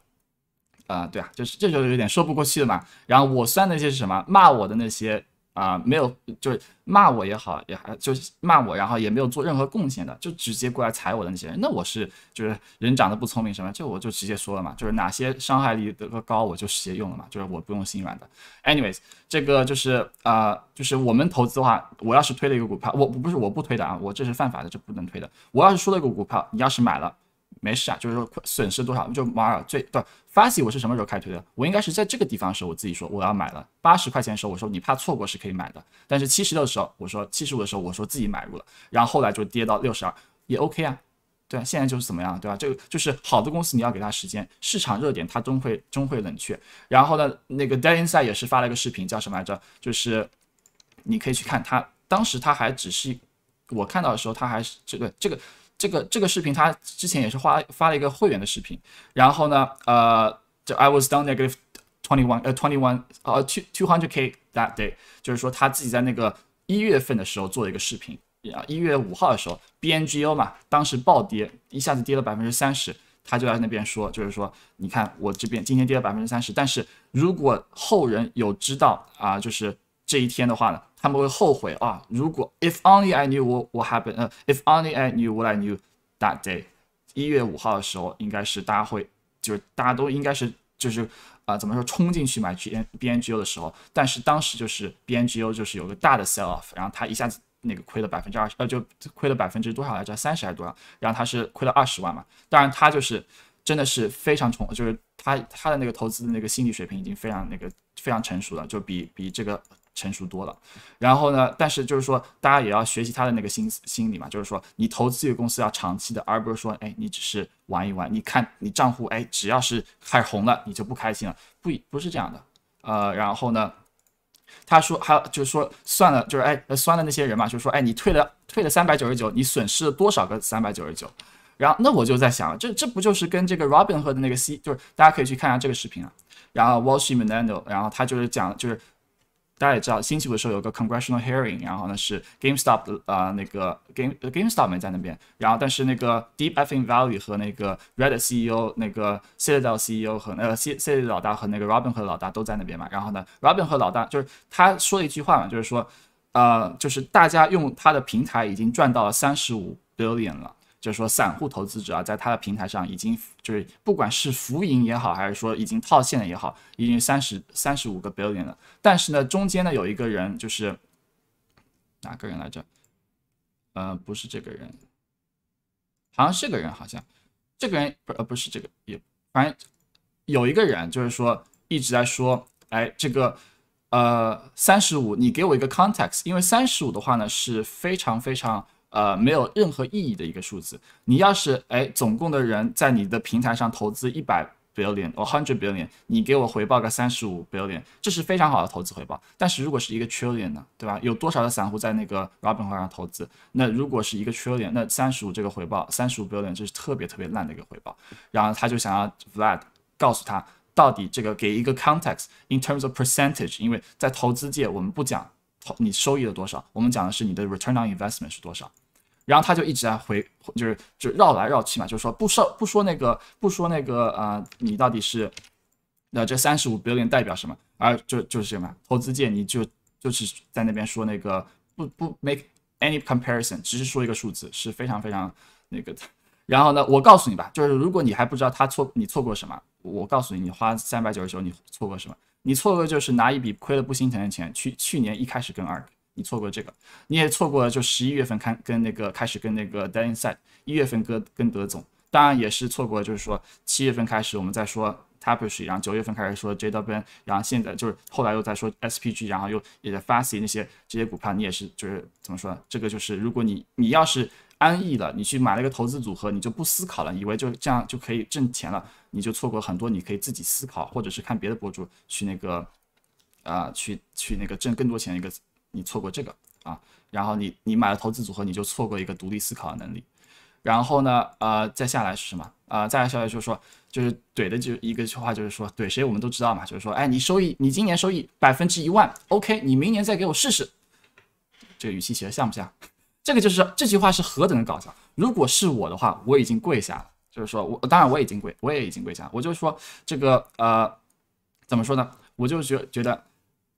呃对啊，就是这就是有点说不过去了嘛。然后我酸那些是什么？骂我的那些。啊，没有，就是骂我也好，也还就是骂我，然后也没有做任何贡献的，就直接过来踩我的那些人，那我是就是人长得不聪明什么，这我就直接说了嘛，就是哪些伤害力的高，我就直接用了嘛，就是我不用心软的。anyways，这个就是呃，就是我们投资的话，我要是推了一个股票，我不是我不推的啊，我这是犯法的，这不能推的。我要是输了一个股票，你要是买了。没事啊，就是说损失多少就马尔最不发息，我是什么时候开推的？我应该是在这个地方的时候，我自己说我要买了八十块钱的时候，我说你怕错过是可以买的，但是七十六的时候，我说七十五的时候我说自己买入了，然后后来就跌到六十二也 OK 啊，对，啊，现在就是怎么样，对吧？这个就是好的公司你要给他时间，市场热点它终会终会冷却。然后呢，那个戴恩赛也是发了一个视频，叫什么来着？就是你可以去看他，当时他还只是我看到的时候他还是这个这个。这个这个视频，他之前也是发发了一个会员的视频，然后呢，呃，就 I was down negative twenty one，呃，twenty one，呃 two two hundred k that day，就是说他自己在那个一月份的时候做了一个视频，啊，一月五号的时候，B N G O 嘛，当时暴跌，一下子跌了百分之三十，他就在那边说，就是说，你看我这边今天跌了百分之三十，但是如果后人有知道啊，就是这一天的话呢？他们会后悔啊！如果 if only I knew what what happened，呃，if only I knew what I knew that day。一月五号的时候，应该是大家会，就是大家都应该是就是，呃，怎么说，冲进去买 N b n g O 的时候，但是当时就是 b n g O 就是有个大的 sell off，然后他一下子那个亏了百分之二十，呃，就亏了百分之多少来着？三十还是多少？然后他是亏了二十万嘛。当然，他就是真的是非常冲，就是他他的那个投资的那个心理水平已经非常那个非常成熟了，就比比这个。成熟多了，然后呢？但是就是说，大家也要学习他的那个心思心理嘛，就是说，你投资一个公司要长期的，而不是说，哎，你只是玩一玩，你看你账户，哎，只要是太红了，你就不开心了，不，不是这样的，呃，然后呢，他说还有就是说，算了，就是哎，酸了那些人嘛，就是说，哎，你退了退了三百九十九，你损失了多少个三百九十九？然后那我就在想，这这不就是跟这个 Robinhood 的那个 C，就是大家可以去看一下这个视频啊，然后 w a l s h r e e t j n 然后他就是讲就是。大家也知道，星期五的时候有个 congressional hearing，然后呢是 GameStop 的啊那个 Game GameStop 没在那边，然后但是那个 d e e p e i n g Value 和那个 Red CEO 那个 c e d e l CEO 和呃 C c a d e l 老大和那个 Robin 和老大都在那边嘛，然后呢 Robin 和老大就是他说了一句话嘛，就是说，呃，就是大家用他的平台已经赚到了三十五 billion 了。就是说，散户投资者啊，在他的平台上已经就是，不管是浮盈也好，还是说已经套现的也好，已经三十三十五个 billion 了。但是呢，中间呢有一个人，就是哪个人来着？呃，不是这个人，好像是个人，好像这个人不呃不是这个也，反正有一个人就是说一直在说，哎，这个呃三十五，你给我一个 context，因为三十五的话呢是非常非常。呃，没有任何意义的一个数字。你要是哎，总共的人在你的平台上投资一百 billion，a hundred billion，你给我回报个三十五 billion，这是非常好的投资回报。但是如果是一个 trillion 呢，对吧？有多少的散户在那个 Robinhood 上投资？那如果是一个 trillion，那三十五这个回报，三十五 billion，这是特别特别烂的一个回报。然后他就想要 Vlad 告诉他，到底这个给一个 context in terms of percentage，因为在投资界我们不讲投你收益了多少，我们讲的是你的 return on investment 是多少。然后他就一直在回，就是就绕来绕去嘛，就是说不说不说那个不说那个呃，你到底是那这三十五 billion 代表什么？而就就是什么投资界，你就就是在那边说那个不不 make any comparison，只是说一个数字是非常非常那个的。然后呢，我告诉你吧，就是如果你还不知道他错你错过什么，我告诉你，你花三百九十九，你错过什么？你错过就是拿一笔亏的不心疼的钱去去年一开始跟二。你错过这个，你也错过了，就十一月份看跟那个开始跟那个 i 印赛，一月份跟跟德总，当然也是错过了，就是说七月份开始我们再说 t a p e s t r y 然后九月份开始说 JWN，然后现在就是后来又在说 SPG，然后又也在 f 发 y 那些这些股票，你也是就是怎么说，这个就是如果你你要是安逸了，你去买了一个投资组合，你就不思考了，以为就这样就可以挣钱了，你就错过很多你可以自己思考，或者是看别的博主去那个啊去去那个挣更多钱一个。你错过这个啊，然后你你买了投资组合，你就错过一个独立思考的能力。然后呢，呃，再下来是什么？呃，再下来就是说，就是怼的就一个句话，就是说怼谁我们都知道嘛，就是说，哎，你收益，你今年收益百分之一万，OK，你明年再给我试试。这个语气其实像不像？这个就是这句话是何等的搞笑。如果是我的话，我已经跪下了。就是说我当然我已经跪，我也已经跪下。了。我就说这个呃，怎么说呢？我就觉觉得。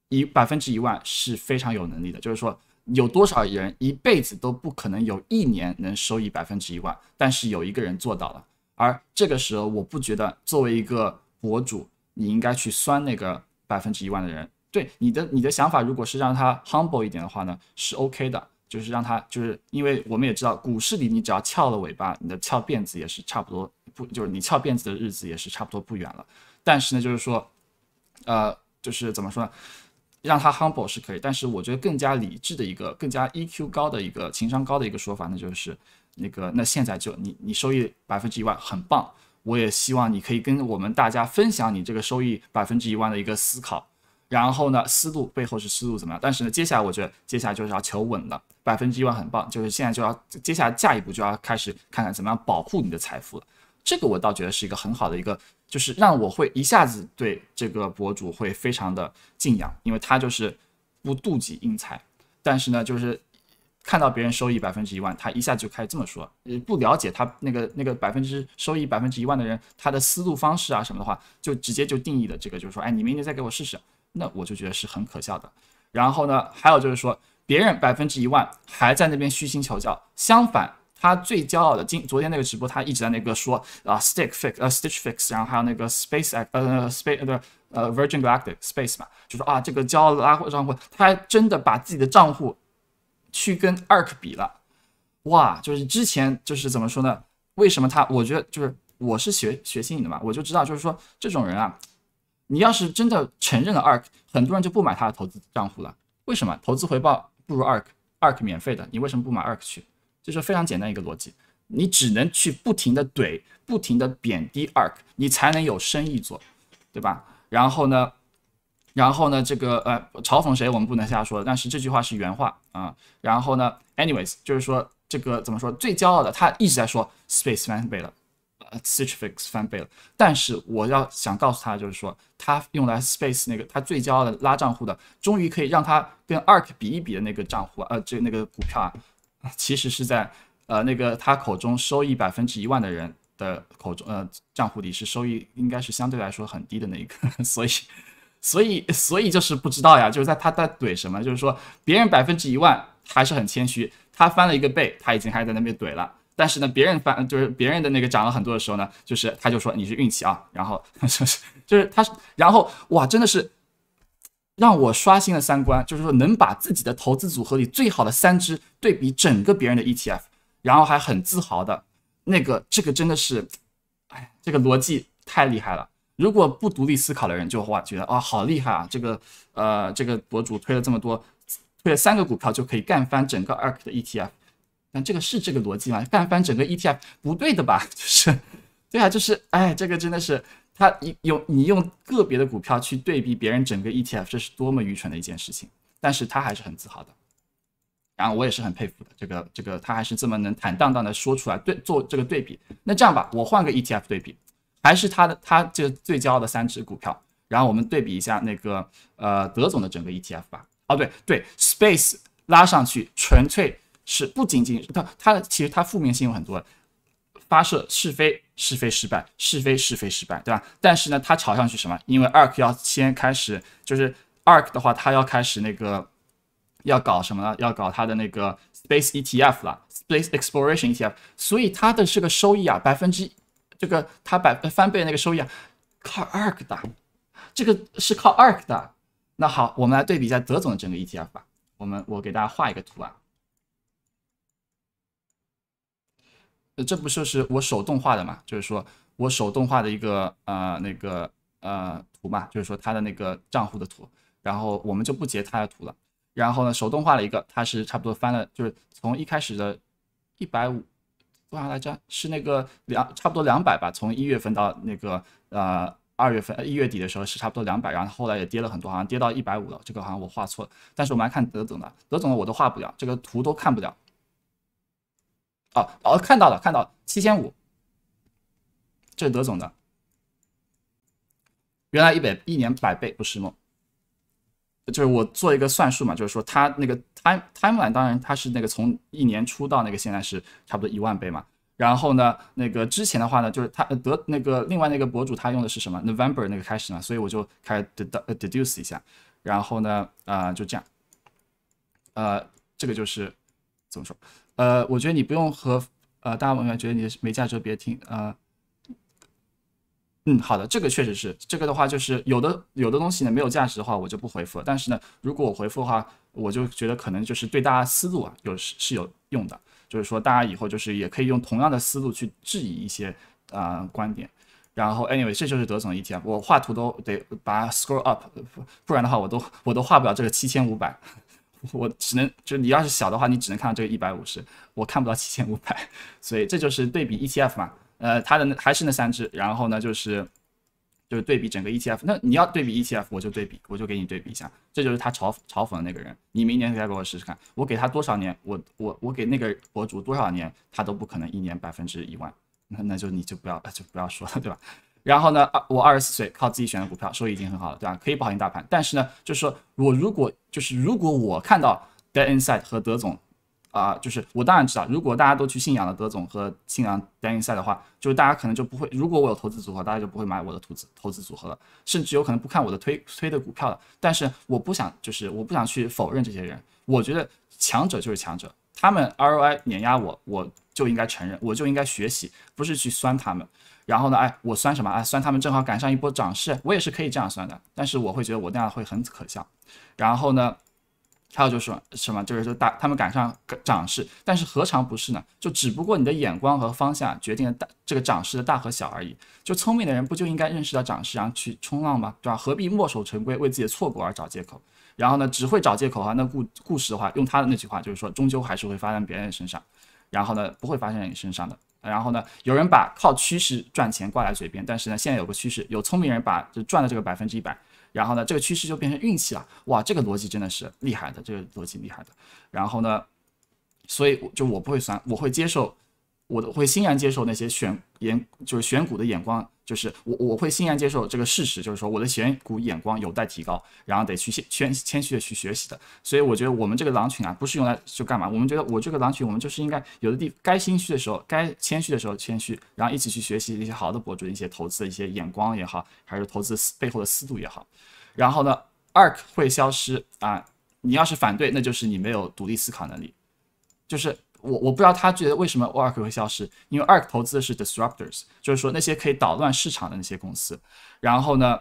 一百分之一万是非常有能力的，就是说有多少人一辈子都不可能有一年能收益百分之一万，但是有一个人做到了。而这个时候，我不觉得作为一个博主，你应该去酸那个百分之一万的人。对你的你的想法，如果是让他 humble 一点的话呢，是 OK 的，就是让他就是，因为我们也知道股市里，你只要翘了尾巴，你的翘辫子也是差不多不就是你翘辫子的日子也是差不多不远了。但是呢，就是说，呃，就是怎么说呢？让他 humble 是可以，但是我觉得更加理智的一个、更加 EQ 高的一个、情商高的一个说法，那就是那个，那现在就你你收益百分之一万很棒，我也希望你可以跟我们大家分享你这个收益百分之一万的一个思考。然后呢，思路背后是思路怎么样？但是呢，接下来我觉得接下来就是要求稳了。百分之一万很棒，就是现在就要接下来下一步就要开始看看怎么样保护你的财富了。这个我倒觉得是一个很好的一个。就是让我会一下子对这个博主会非常的敬仰，因为他就是不妒忌英才，但是呢，就是看到别人收益百分之一万，他一下就开始这么说，呃，不了解他那个那个百分之收益百分之一万的人他的思路方式啊什么的话，就直接就定义的这个就是说，哎，你明年再给我试试，那我就觉得是很可笑的。然后呢，还有就是说别人百分之一万还在那边虚心求教，相反。他最骄傲的今昨天那个直播，他一直在那个说啊 s t i c k Fix，呃，Stitch Fix，然后还有那个 SpaceX，呃，Space，不是，呃，Virgin Galactic Space 嘛，就说啊，这个骄傲的拉货账户，他真的把自己的账户去跟 Ark 比了，哇，就是之前就是怎么说呢？为什么他？我觉得就是我是学学心理的嘛，我就知道就是说这种人啊，你要是真的承认了 Ark，很多人就不买他的投资账户了。为什么？投资回报不如 Ark，Ark 免费的，你为什么不买 Ark 去？就是非常简单一个逻辑，你只能去不停的怼，不停的贬低 ARK，你才能有生意做，对吧？然后呢，然后呢，这个呃，嘲讽谁我们不能瞎说，但是这句话是原话啊。然后呢，anyways，就是说这个怎么说，最骄傲的他一直在说 Space 翻倍了，呃，Citrix 翻倍了。但是我要想告诉他，就是说他用来 Space 那个他最骄傲的拉账户的，终于可以让他跟 ARK 比一比的那个账户，呃，这那个股票啊。其实是在，呃，那个他口中收益百分之一万的人的口中，呃，账户里是收益应该是相对来说很低的那一个，所以，所以，所以就是不知道呀，就是在他在怼什么，就是说别人百分之一万还是很谦虚，他翻了一个倍，他已经还在那边怼了，但是呢，别人翻就是别人的那个涨了很多的时候呢，就是他就说你是运气啊，然后 就是就是他，然后哇，真的是。让我刷新了三观，就是说能把自己的投资组合里最好的三只对比整个别人的 ETF，然后还很自豪的那个，这个真的是，哎，这个逻辑太厉害了。如果不独立思考的人，就会觉得啊，好厉害啊，这个呃，这个博主推了这么多，推了三个股票就可以干翻整个 ARK 的 ETF，但这个是这个逻辑吗？干翻整个 ETF 不对的吧？就是，对啊，就是，哎，这个真的是。他用你用个别的股票去对比别人整个 ETF，这是多么愚蠢的一件事情！但是他还是很自豪的，然后我也是很佩服的。这个这个他还是这么能坦荡荡的说出来，对做这个对比。那这样吧，我换个 ETF 对比，还是他的他这最骄傲的三只股票，然后我们对比一下那个呃德总的整个 ETF 吧。哦对对，Space 拉上去纯粹是不仅仅它它其实它负面性有很多。发射试飞，试飞失败，试飞试飞失败，对吧？但是呢，它朝上去什么？因为 Arc 要先开始，就是 Arc 的话，它要开始那个要搞什么呢？要搞它的那个 Space ETF 了，Space Exploration ETF。所以它的这个收益啊，百分之这个它百翻倍那个收益啊，靠 Arc 的，这个是靠 Arc 的。那好，我们来对比一下德总的整个 ETF 吧。我们我给大家画一个图啊。这不就是我手动画的嘛？就是说我手动画的一个呃那个呃图嘛，就是说他的那个账户的图，然后我们就不截他的图了。然后呢，手动画了一个，他是差不多翻了，就是从一开始的一百五多少来着？是那个两差不多两百吧？从一月份到那个呃二月份，一月底的时候是差不多两百，然后后来也跌了很多，好像跌到一百五了。这个好像我画错了，但是我们来看德总的，德总的我都画不了，这个图都看不了。哦哦，看到了，看到七千五，这是德总的，原来一百一年百倍不是梦，就是我做一个算术嘛，就是说他那个 time timeline，当然他是那个从一年初到那个现在是差不多一万倍嘛，然后呢，那个之前的话呢，就是他德那个另外那个博主他用的是什么 November 那个开始嘛，所以我就开 deduce 一下，然后呢，啊就这样，呃，这个就是怎么说？呃，我觉得你不用和呃，大家员觉得你没价值别听啊。嗯，好的，这个确实是，这个的话就是有的有的东西呢没有价值的话我就不回复了。但是呢，如果我回复的话，我就觉得可能就是对大家思路啊有是是有用的，就是说大家以后就是也可以用同样的思路去质疑一些啊观点。然后 anyway，这就是德总的意见。我画图都得把 scroll up，不不然的话我都我都画不了这个七千五百。我只能就你要是小的话，你只能看到这个一百五十，我看不到七千五百，所以这就是对比 ETF 嘛。呃，它的还是那三只，然后呢就是就是对比整个 ETF。那你要对比 ETF，我就对比，我就给你对比一下。这就是他嘲嘲讽的那个人。你明年再给我试试看，我给他多少年，我我我给那个博主多少年，他都不可能一年百分之一万。那那就你就不要就不要说了，对吧？然后呢，二我二十四岁，靠自己选的股票，收益已经很好了，对吧？可以跑赢大盘。但是呢，就是说我如果就是如果我看到 d 德 inside 和德总，啊，就是我当然知道，如果大家都去信仰了德总和信仰 d 德 inside 的话，就是大家可能就不会，如果我有投资组合，大家就不会买我的投资投资组合了，甚至有可能不看我的推推的股票了。但是我不想，就是我不想去否认这些人。我觉得强者就是强者，他们 ROI 碾压我，我就应该承认，我就应该学习，不是去酸他们。然后呢？哎，我算什么？哎，算他们正好赶上一波涨势，我也是可以这样算的。但是我会觉得我那样会很可笑。然后呢，还有就是什么？就是说大他们赶上涨势，但是何尝不是呢？就只不过你的眼光和方向决定了大这个涨势的大和小而已。就聪明的人不就应该认识到涨势然后去冲浪吗？对吧？何必墨守成规，为自己的错过而找借口？然后呢，只会找借口哈。那故故事的话，用他的那句话就是说，终究还是会发生在别人身上，然后呢，不会发生在你身上的。然后呢，有人把靠趋势赚钱挂在嘴边，但是呢，现在有个趋势，有聪明人把就赚了这个百分之一百，然后呢，这个趋势就变成运气了。哇，这个逻辑真的是厉害的，这个逻辑厉害的。然后呢，所以就我不会算，我会接受。我都会欣然接受那些选眼就是选股的眼光，就是我我会欣然接受这个事实，就是说我的选股眼光有待提高，然后得去谦谦虚的去学习的。所以我觉得我们这个狼群啊，不是用来就干嘛？我们觉得我这个狼群，我们就是应该有的地该心虚的时候，该谦虚的时候谦虚，然后一起去学习一些好的博主的一些投资的一些眼光也好，还是投资背后的思路也好。然后呢，ARK 会消失啊！你要是反对，那就是你没有独立思考能力，就是。我我不知道他觉得为什么沃尔克会消失，因为 a r ARC 投资的是 disruptors，就是说那些可以捣乱市场的那些公司。然后呢，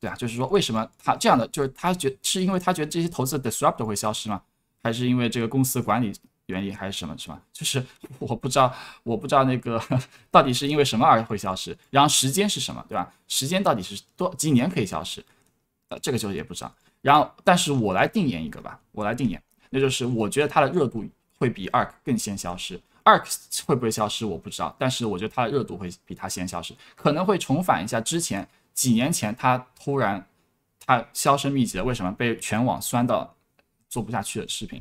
对啊，就是说为什么他这样的，就是他觉是因为他觉得这些投资的 disruptor 会消失吗？还是因为这个公司管理原因还是什么什么？就是 我不知道，我不知道那个到底是因为什么而会消失。然后时间是什么，对吧？时间到底是多几年可以消失？呃，这个就也不知道。然后，但是我来定言一个吧，我来定言，那就是我觉得它的热度。会比 ARK 更先消失，ARK 会不会消失我不知道，但是我觉得它的热度会比它先消失，可能会重返一下。之前几年前它突然它销声匿迹了，为什么被全网酸到做不下去的视频？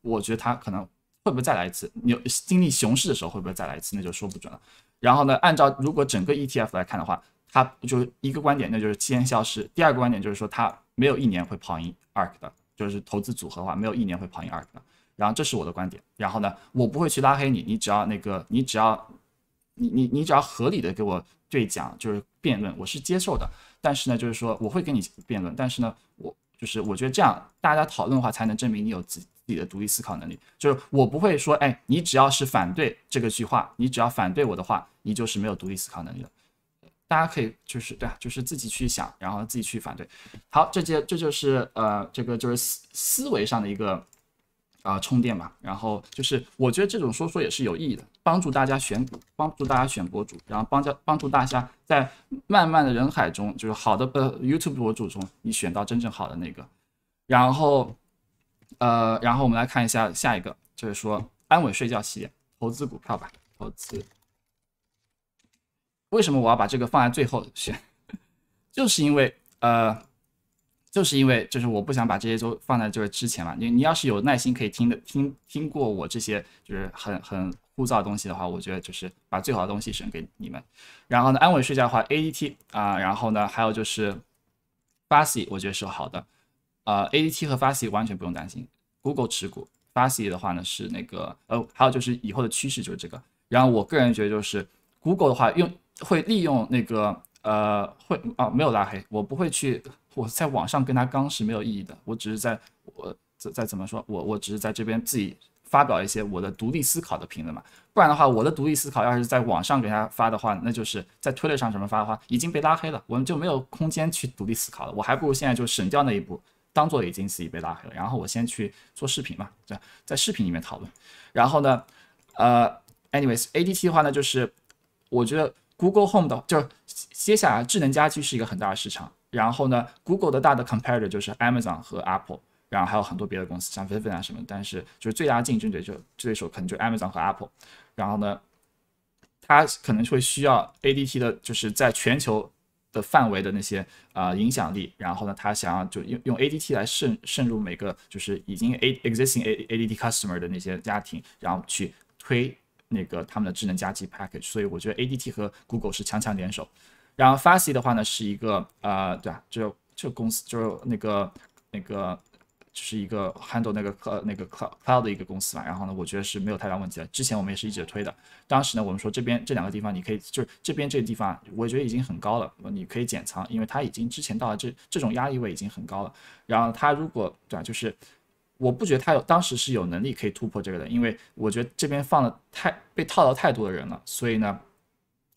我觉得它可能会不会再来一次，你经历熊市的时候会不会再来一次，那就说不准了。然后呢，按照如果整个 ETF 来看的话，它就一个观点，那就是先消失；第二个观点就是说，它没有一年会跑赢 ARK 的，就是投资组合的话，没有一年会跑赢 ARK 的。然后这是我的观点。然后呢，我不会去拉黑你。你只要那个，你只要，你你你只要合理的给我对讲，就是辩论，我是接受的。但是呢，就是说我会跟你辩论。但是呢，我就是我觉得这样，大家讨论的话，才能证明你有自自己的独立思考能力。就是我不会说，哎，你只要是反对这个句话，你只要反对我的话，你就是没有独立思考能力的。大家可以就是对啊，就是自己去想，然后自己去反对。好，这些这就是呃，这个就是思思维上的一个。啊，充电嘛，然后就是我觉得这种说说也是有意义的，帮助大家选股，帮助大家选博主，然后帮加帮助大家在漫漫的人海中，就是好的呃 YouTube 博主中，你选到真正好的那个。然后，呃，然后我们来看一下下一个，就是说安稳睡觉系列，投资股票吧，投资。为什么我要把这个放在最后选？就是因为呃。就是因为就是我不想把这些都放在就是之前嘛，你你要是有耐心可以听的听听过我这些就是很很枯燥的东西的话，我觉得就是把最好的东西省给你们。然后呢，安稳睡觉的话，A D T 啊，然后呢还有就是，Fussy 我觉得是好的，呃，A D T 和 Fussy 完全不用担心。Google 持股，Fussy 的话呢是那个呃，还有就是以后的趋势就是这个。然后我个人觉得就是 Google 的话用会利用那个。呃，会啊，没有拉黑，我不会去，我在网上跟他刚是没有意义的。我只是在，我在再怎么说我，我只是在这边自己发表一些我的独立思考的评论嘛。不然的话，我的独立思考要是在网上给他发的话，那就是在推特上什么发的话，已经被拉黑了，我们就没有空间去独立思考了。我还不如现在就省掉那一步，当做已经自己被拉黑了，然后我先去做视频嘛，这样在视频里面讨论。然后呢，呃，anyways，ADT 的话呢，就是我觉得 Google Home 的，就是。接下来，智能家居是一个很大的市场。然后呢，Google 的大的 competitor 就是 Amazon 和 Apple，然后还有很多别的公司，像 i 飞 n 啊什么。但是，就是最大的竞争对手，对手可能就 Amazon 和 Apple。然后呢，它可能会需要 ADT 的，就是在全球的范围的那些呃影响力。然后呢，它想要就用用 ADT 来渗渗入每个就是已经 A existing A ADT customer 的那些家庭，然后去推。那个他们的智能家居 package，所以我觉得 ADT 和 Google 是强强联手。然后 Fassi 的话呢，是一个呃，对吧？这这公司就是那个那个就是一个 handle 那个 cl o 那个 cloud 的一个公司嘛。然后呢，我觉得是没有太大问题的。之前我们也是一直推的。当时呢，我们说这边这两个地方你可以，就是这边这个地方，我觉得已经很高了，你可以减仓，因为它已经之前到了这这种压力位已经很高了。然后它如果对吧，就是。我不觉得他有当时是有能力可以突破这个的，因为我觉得这边放了太被套到太多的人了，所以呢，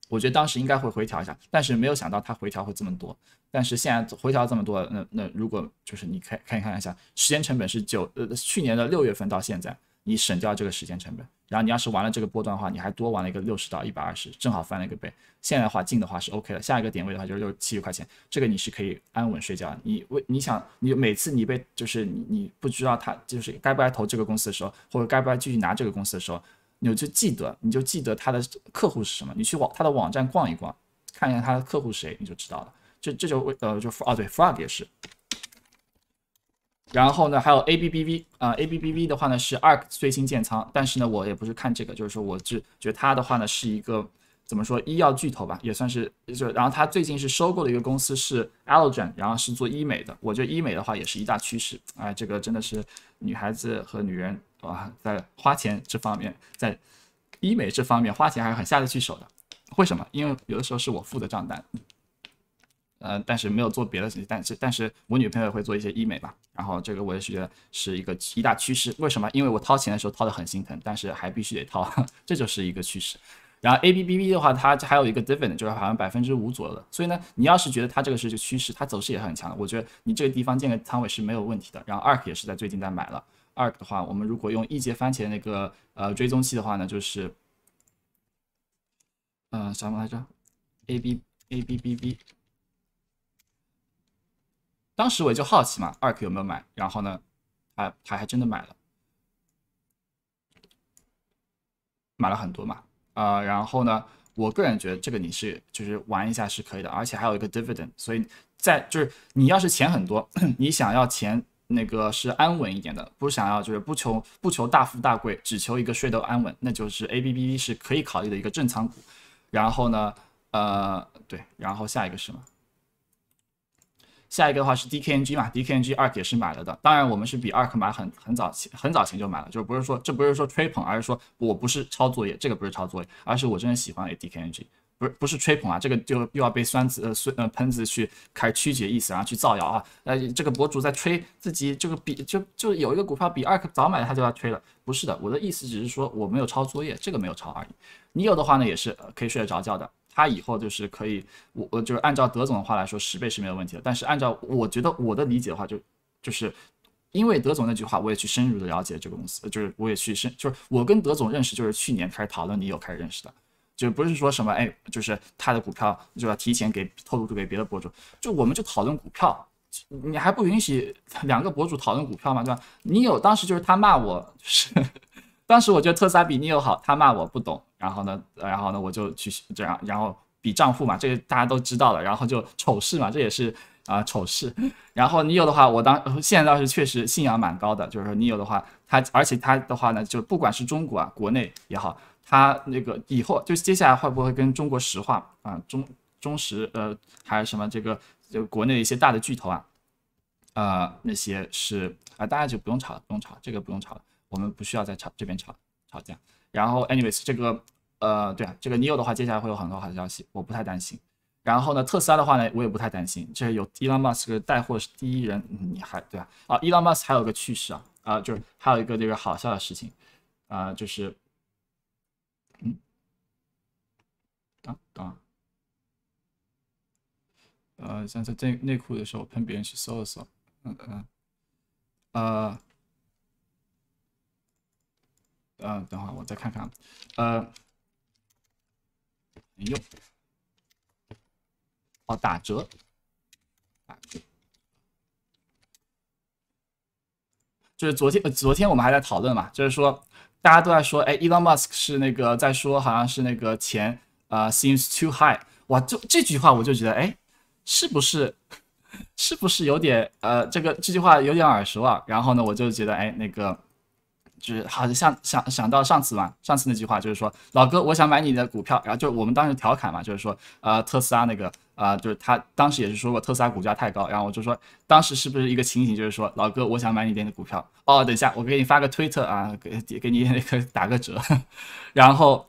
我觉得当时应该会回调一下，但是没有想到他回调会这么多。但是现在回调这么多，那那如果就是你可以看一看一下，时间成本是九呃去年的六月份到现在。你省掉这个时间成本，然后你要是玩了这个波段的话，你还多玩了一个六十到一百二十，正好翻了一个倍。现在的话进的话是 OK 的，下一个点位的话就是六七十块钱，这个你是可以安稳睡觉。你为你想，你每次你被就是你你不知道他就是该不该投这个公司的时候，或者该不该继续拿这个公司的时候，你就记得，你就记得他的客户是什么，你去网他的网站逛一逛，看一下他的客户谁，你就知道了。这这就为呃就啊对 f r o g 也是。然后呢，还有 ABBV 啊，ABBV 的话呢是 ARK 最新建仓，但是呢，我也不是看这个，就是说我是觉得它的话呢是一个怎么说医药巨头吧，也算是就然后它最近是收购了一个公司是 Allergen，然后是做医美的，我觉得医美的话也是一大趋势，哎，这个真的是女孩子和女人啊，在花钱这方面，在医美这方面花钱还是很下得去手的，为什么？因为有的时候是我付的账单。呃，但是没有做别的，但是但是我女朋友会做一些医美吧，然后这个我也是觉得是一个一大趋势。为什么？因为我掏钱的时候掏的很心疼，但是还必须得掏，这就是一个趋势。然后 A B B B 的话，它还有一个 dividend 就是好像百分之五左右的，所以呢，你要是觉得它这个是趋势，它走势也很强我觉得你这个地方建个仓位是没有问题的。然后 Arc 也是在最近在买了，Arc 的话，我们如果用一节番茄那个呃追踪器的话呢，就是呃什么来着？A B A B B B。当时我就好奇嘛，二 Q 有没有买？然后呢，还还还真的买了，买了很多嘛。啊，然后呢，我个人觉得这个你是就是玩一下是可以的，而且还有一个 dividend。所以在就是你要是钱很多，你想要钱那个是安稳一点的，不想要就是不求不求大富大贵，只求一个税都安稳，那就是 A B B B 是可以考虑的一个正仓股。然后呢，呃，对，然后下一个是么？下一个的话是 D K N G 嘛，D K N G ARK 也是买了的，当然我们是比 ARK 买很很早前很早前就买了，就是不是说这不是说吹捧，而是说我不是抄作业，这个不是抄作业，而是我真的喜欢 D K N G，不不是吹捧啊，这个就又要被酸子呃酸呃喷子去开曲解意思，然后去造谣啊，呃这个博主在吹自己这个比就就有一个股票比 ARK 早买的他就要吹了，不是的，我的意思只是说我没有抄作业，这个没有抄而已，你有的话呢也是可以睡得着觉的。他以后就是可以，我我就是按照德总的话来说，十倍是没有问题的。但是按照我觉得我的理解的话，就就是因为德总那句话，我也去深入的了解这个公司，就是我也去深，就是我跟德总认识，就是去年开始讨论，你有开始认识的，就不是说什么哎，就是他的股票就要提前给透露给别的博主，就我们就讨论股票，你还不允许两个博主讨论股票吗？对吧？你有当时就是他骂我，就是。当时我觉得特斯拉比你 o 好，他骂我不懂，然后呢，然后呢，我就去这样，然后比账户嘛，这个大家都知道了，然后就丑事嘛，这也是啊丑事。然后你有的话，我当现在倒是确实信仰蛮高的，就是说你有的话，他而且他的话呢，就不管是中国啊，国内也好，他那个以后就接下来会不会跟中国石化啊、中中石呃还是什么这个就国内一些大的巨头啊，呃那些是啊，大家就不用吵了，不用吵，这个不用吵了。我们不需要再吵这边吵吵架，然后，anyways，这个，呃，对啊，这个 neo 的话，接下来会有很多好消息，我不太担心。然后呢，特斯拉的话呢，我也不太担心，这有 Elon Musk 带货是第一人，你还对啊？啊，Elon Musk 还有个趣事啊，啊，就是还有一个这个好笑的事情，啊，就是，嗯，等等，呃，像在内内裤的时候喷别人去搜了搜，嗯嗯，呃。嗯，等会儿我再看看。呃，哎呦，哦，打折。就是昨天，呃，昨天我们还在讨论嘛，就是说大家都在说，哎，Elon Musk 是那个在说，好像是那个钱啊，seems too high。哇，就这句话我就觉得，哎，是不是是不是有点呃，这个这句话有点耳熟啊？然后呢，我就觉得，哎，那个。就是好像想想到上次嘛，上次那句话就是说，老哥，我想买你的股票。然后就我们当时调侃嘛，就是说，呃，特斯拉那个，呃，就是他当时也是说过特斯拉股价太高。然后我就说，当时是不是一个情景，就是说，老哥，我想买你点的股票。哦，等一下，我给你发个推特啊，给给你那个打个折。然后，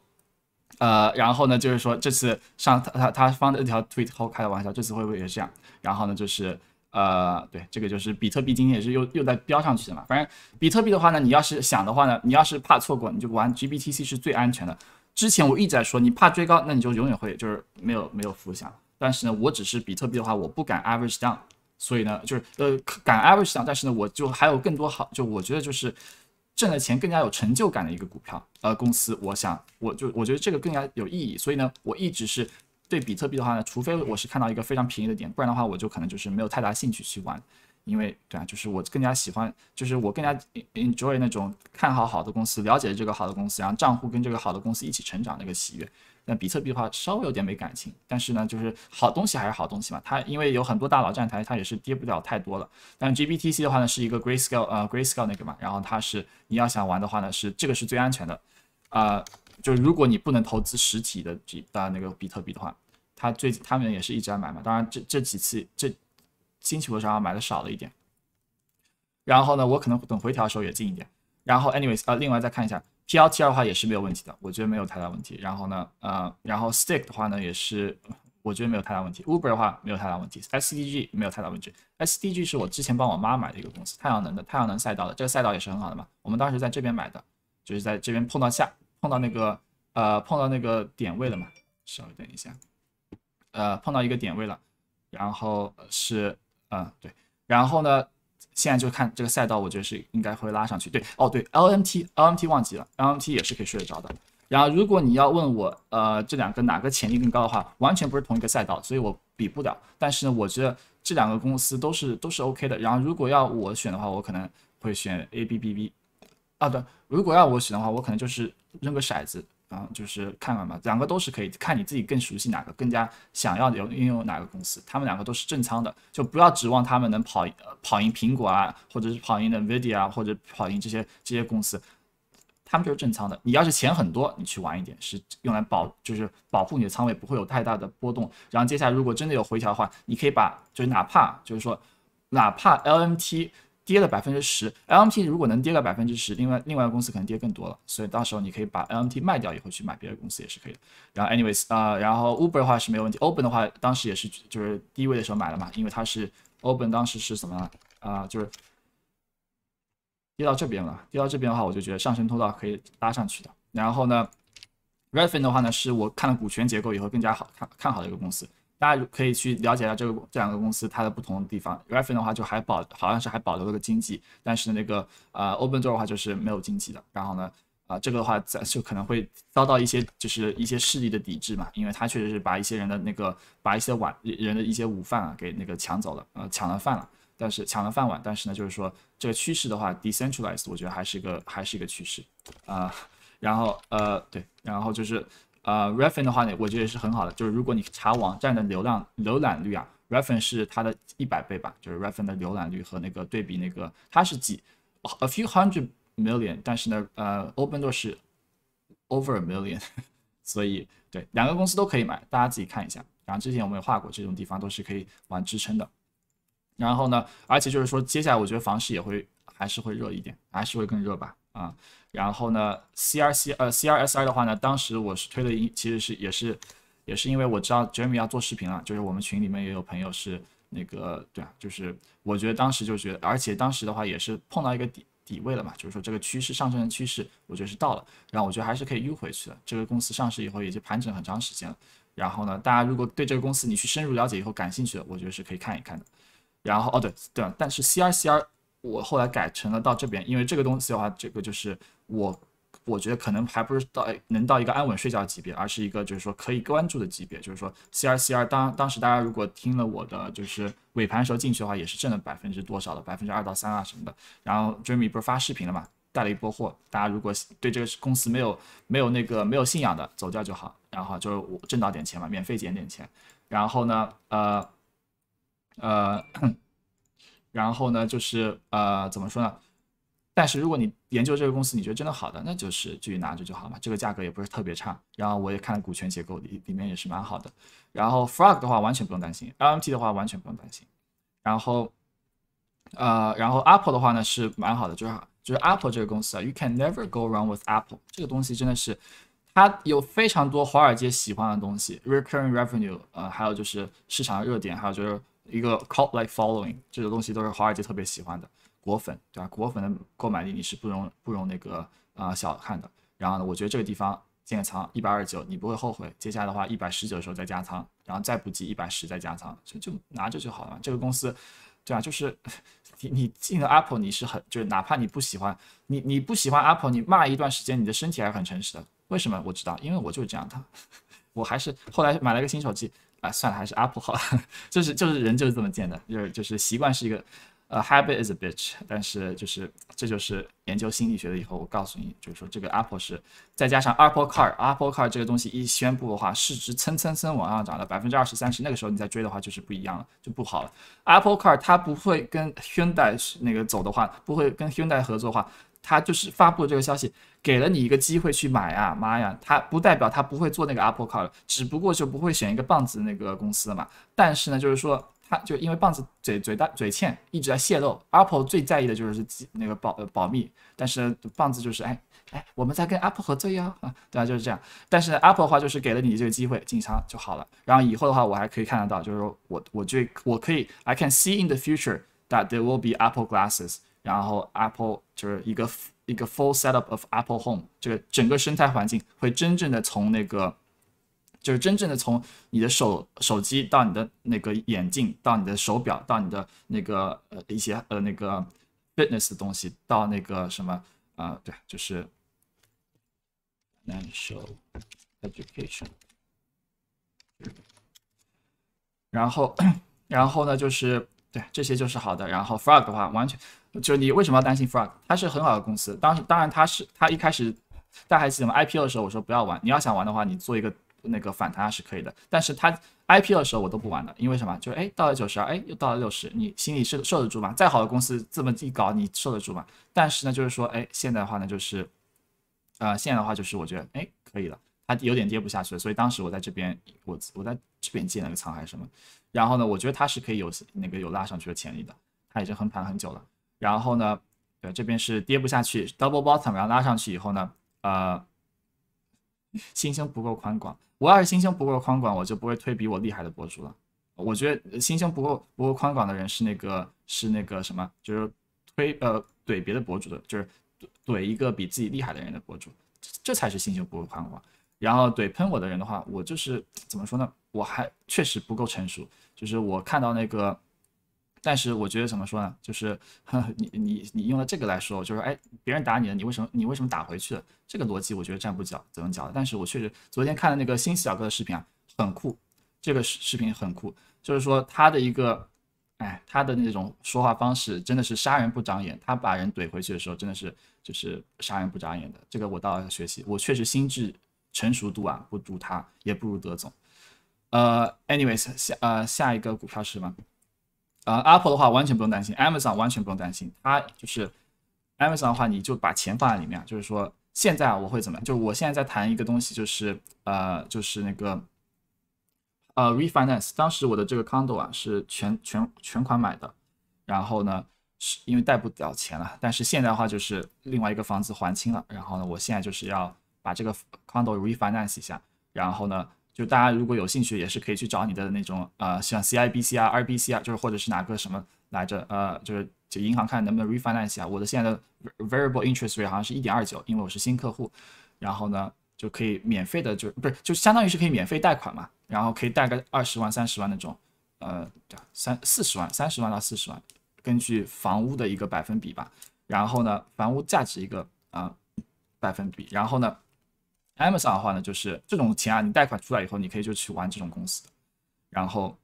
呃，然后呢，就是说这次上他他他放的那条推特开的玩笑，这次会不会也是这样？然后呢，就是。呃，对，这个就是比特币，今天也是又又在飙上去的嘛。反正比特币的话呢，你要是想的话呢，你要是怕错过，你就玩 GBTC 是最安全的。之前我一直在说，你怕追高，那你就永远会就是没有没有福享。但是呢，我只是比特币的话，我不敢 average down，所以呢，就是呃敢 average down，但是呢，我就还有更多好，就我觉得就是挣的钱更加有成就感的一个股票呃公司，我想我就我觉得这个更加有意义，所以呢，我一直是。对比特币的话呢，除非我是看到一个非常便宜的点，不然的话我就可能就是没有太大兴趣去玩，因为对啊，就是我更加喜欢，就是我更加 enjoy 那种看好好的公司，了解这个好的公司，然后账户跟这个好的公司一起成长的一个喜悦。那比特币的话稍微有点没感情，但是呢，就是好东西还是好东西嘛。它因为有很多大佬站台，它也是跌不了太多了。但 G B T C 的话呢，是一个 Gray Scale，呃，Gray Scale 那个嘛。然后它是你要想玩的话呢，是这个是最安全的，啊，就如果你不能投资实体的这，啊那个比特币的话。他最他们也是一直在买嘛，当然这这几次这新期货上买的少了一点。然后呢，我可能等回调的时候也进一点。然后，anyways，呃，另外再看一下 PLT 二的话也是没有问题的，我觉得没有太大问题。然后呢，呃，然后 STC i k 的话呢也是我觉得没有太大问题。Uber 的话没有太大问题，SDG 没有太大问题。SDG 是我之前帮我妈买的一个公司，太阳能的，太阳能赛道的，这个赛道也是很好的嘛。我们当时在这边买的，就是在这边碰到下碰到那个呃碰到那个点位了嘛。稍微等一下。呃，碰到一个点位了，然后是，嗯，对，然后呢，现在就看这个赛道，我觉得是应该会拉上去。对，哦对，LMT，LMT 忘记了，LMT 也是可以睡得着的。然后如果你要问我，呃，这两个哪个潜力更高的话，完全不是同一个赛道，所以我比不了。但是呢，我觉得这两个公司都是都是 OK 的。然后如果要我选的话，我可能会选 a b b b 啊，对，如果要我选的话，我可能就是扔个骰子。嗯，就是看看吧，两个都是可以，看你自己更熟悉哪个，更加想要有运用哪个公司。他们两个都是正仓的，就不要指望他们能跑跑赢苹果啊，或者是跑赢的 Nvidia 啊，或者跑赢这些这些公司。他们就是正仓的。你要是钱很多，你去玩一点，是用来保，就是保护你的仓位不会有太大的波动。然后接下来如果真的有回调的话，你可以把，就是哪怕就是说，哪怕 LMT。跌了百分之十，LMT 如果能跌个百分之十，另外另外公司可能跌更多了，所以到时候你可以把 LMT 卖掉以后去买别的公司也是可以的。然后，anyways，呃，然后 Uber 的话是没有问题，Open 的话当时也是就是低位的时候买了嘛，因为它是 Open 当时是怎么啊，就是跌到这边了，跌到这边的话我就觉得上升通道可以拉上去的。然后呢，Redfin 的话呢是我看了股权结构以后更加好看看好的一个公司。大家可以去了解一下这个这两个公司它的不同的地方。r e f e e n e 的话就还保好像是还保留了个经济，但是那个呃，Open Door 的话就是没有经济的。然后呢，啊这个的话在就可能会遭到一些就是一些势力的抵制嘛，因为它确实是把一些人的那个把一些碗人的一些午饭啊给那个抢走了，呃抢了饭了，但是抢了饭碗，但是呢就是说这个趋势的话，Decentralized 我觉得还是一个还是一个趋势啊，然后呃对，然后就是。呃，Refine 的话呢，我觉得也是很好的。就是如果你查网站的流量浏览率啊，Refine 是它的一百倍吧。就是 Refine 的浏览率和那个对比那个，它是几，a few hundred million，但是呢，呃，OpenDoor 是 over a million。所以，对，两个公司都可以买，大家自己看一下。然后之前我们也画过这种地方都是可以玩支撑的。然后呢，而且就是说，接下来我觉得房市也会还是会热一点，还是会更热吧。啊，然后呢，CRC 呃 CRSI 的话呢，当时我是推的，其实是也是也是因为我知道 j e r e m y 要做视频了，就是我们群里面也有朋友是那个对啊，就是我觉得当时就觉得，而且当时的话也是碰到一个底底位了嘛，就是说这个趋势上升的趋势，我觉得是到了，然后我觉得还是可以迂回去的。这个公司上市以后也就盘整很长时间了，然后呢，大家如果对这个公司你去深入了解以后感兴趣的，我觉得是可以看一看的。然后哦对对，但是 CRCR。我后来改成了到这边，因为这个东西的话，这个就是我，我觉得可能还不是到能到一个安稳睡觉级别，而是一个就是说可以关注的级别。就是说，C R C R 当当时大家如果听了我的，就是尾盘时候进去的话，也是挣了百分之多少的，百分之二到三啊什么的。然后 d r e m y 不是发视频了嘛，带了一波货。大家如果对这个公司没有没有那个没有信仰的，走掉就好。然后就是我挣到点钱嘛，免费捡点钱。然后呢，呃，呃。然后呢，就是呃，怎么说呢？但是如果你研究这个公司，你觉得真的好的，那就是继续拿着就好嘛。这个价格也不是特别差。然后我也看股权结构里里面也是蛮好的。然后 Frog 的话完全不用担心，LMT 的话完全不用担心。然后呃，然后 Apple 的话呢是蛮好的，就是就是 Apple 这个公司啊，You can never go wrong with Apple。这个东西真的是，它有非常多华尔街喜欢的东西，Recurring Revenue，呃，还有就是市场热点，还有就是。一个 cult like following 这个东西都是华尔街特别喜欢的，果粉对吧？果粉的购买力你是不容不容那个啊小看的。然后呢，我觉得这个地方建仓一百二十九，你不会后悔。接下来的话，一百十九的时候再加仓，然后再不济一百十再加仓，就就拿着就好了。这个公司对吧？就是 你你进了 Apple，你是很就是哪怕你不喜欢你你不喜欢 Apple，你骂一段时间，你的身体还是很诚实的。为什么？我知道，因为我就是这样的。我还是后来买了一个新手机。啊，算了，还是 Apple 好，就是就是人就是这么贱的，就是就是习惯是一个，呃，habit is a bitch。但是就是这就是研究心理学的以后，我告诉你，就是说这个 Apple 是再加上 Apple Car，Apple Car 这个东西一宣布的话，市值蹭蹭蹭往上涨了百分之二十三十。那个时候你再追的话就是不一样了，就不好了。Apple Car 它不会跟 Hyundai 那个走的话，不会跟 Hyundai 合作的话。他就是发布这个消息，给了你一个机会去买啊，妈呀！他不代表他不会做那个 Apple Car，只不过就不会选一个棒子那个公司嘛。但是呢，就是说他就因为棒子嘴嘴大嘴欠，一直在泄露。Apple 最在意的就是机那个保保密，但是棒子就是哎哎，我们在跟 Apple 合作呀，啊，对啊，就是这样。但是 Apple 的话就是给了你这个机会，进场就好了。然后以后的话，我还可以看得到，就是说我我这我可以，I can see in the future that there will be Apple glasses。然后 Apple 就是一个一个 full setup of Apple Home，这个整个生态环境会真正的从那个，就是真正的从你的手手机到你的那个眼镜，到你的手表，到你的那个呃一些呃那个 fitness 的东西，到那个什么啊，对，就是 financial education。然后，然后呢，就是对这些就是好的。然后 Frog 的话，完全。就你为什么要担心 f r o g 它是很好的公司。当时当然它是，它一开始大家还记得吗 IPO 的时候，我说不要玩。你要想玩的话，你做一个那个反弹还是可以的。但是它 IPO 的时候我都不玩的，因为什么？就哎，到了九十二，哎，又到了六十，你心里是受得住吗？再好的公司，资本一搞，你受得住吗？但是呢，就是说，哎，现在的话呢，就是呃，现在的话就是我觉得，哎，可以了，它有点跌不下去，所以当时我在这边，我我在这边建了个仓还是什么。然后呢，我觉得它是可以有那个有拉上去的潜力的，它已经横盘很久了。然后呢，对，这边是跌不下去，double bottom 然后拉上去以后呢，呃，心胸不够宽广。我要是心胸不够宽广，我就不会推比我厉害的博主了。我觉得心胸不够不够宽广的人是那个是那个什么，就是推呃怼别的博主的，就是怼一个比自己厉害的人的博主，这才是心胸不够宽广。然后怼喷我的人的话，我就是怎么说呢？我还确实不够成熟，就是我看到那个。但是我觉得怎么说呢？就是 你你你用了这个来说，就是哎，别人打你了，你为什么你为什么打回去？了？这个逻辑我觉得站不脚，怎么脚的。但是我确实昨天看的那个新奇小哥的视频啊，很酷，这个视视频很酷，就是说他的一个，哎，他的那种说话方式真的是杀人不长眼。他把人怼回去的时候，真的是就是杀人不长眼的。这个我倒要学习。我确实心智成熟度啊，不如他，也不如德总。呃，anyways，下呃下一个股票是什么？呃，Apple 的话完全不用担心，Amazon 完全不用担心。它就是 Amazon 的话，你就把钱放在里面。就是说，现在我会怎么样？就是我现在在谈一个东西，就是呃，就是那个呃 refinance。当时我的这个 condo 啊是全全全款买的，然后呢，是因为贷不了钱了。但是现在的话，就是另外一个房子还清了，然后呢，我现在就是要把这个 condo refinance 一下，然后呢。就大家如果有兴趣，也是可以去找你的那种，呃，像 CIBC 啊、RBC 啊，就是或者是哪个什么来着，呃，就是就银行看能不能 refinance 啊。我的现在的 variable interest rate 好像是一点二九，因为我是新客户，然后呢就可以免费的，就不是就相当于是可以免费贷款嘛，然后可以贷个二十万、三十万那种，呃，三四十万、三十万到四十万，根据房屋的一个百分比吧，然后呢房屋价值一个啊百分比，然后呢。Amazon 的话呢，就是这种钱啊，你贷款出来以后，你可以就去玩这种公司的。然后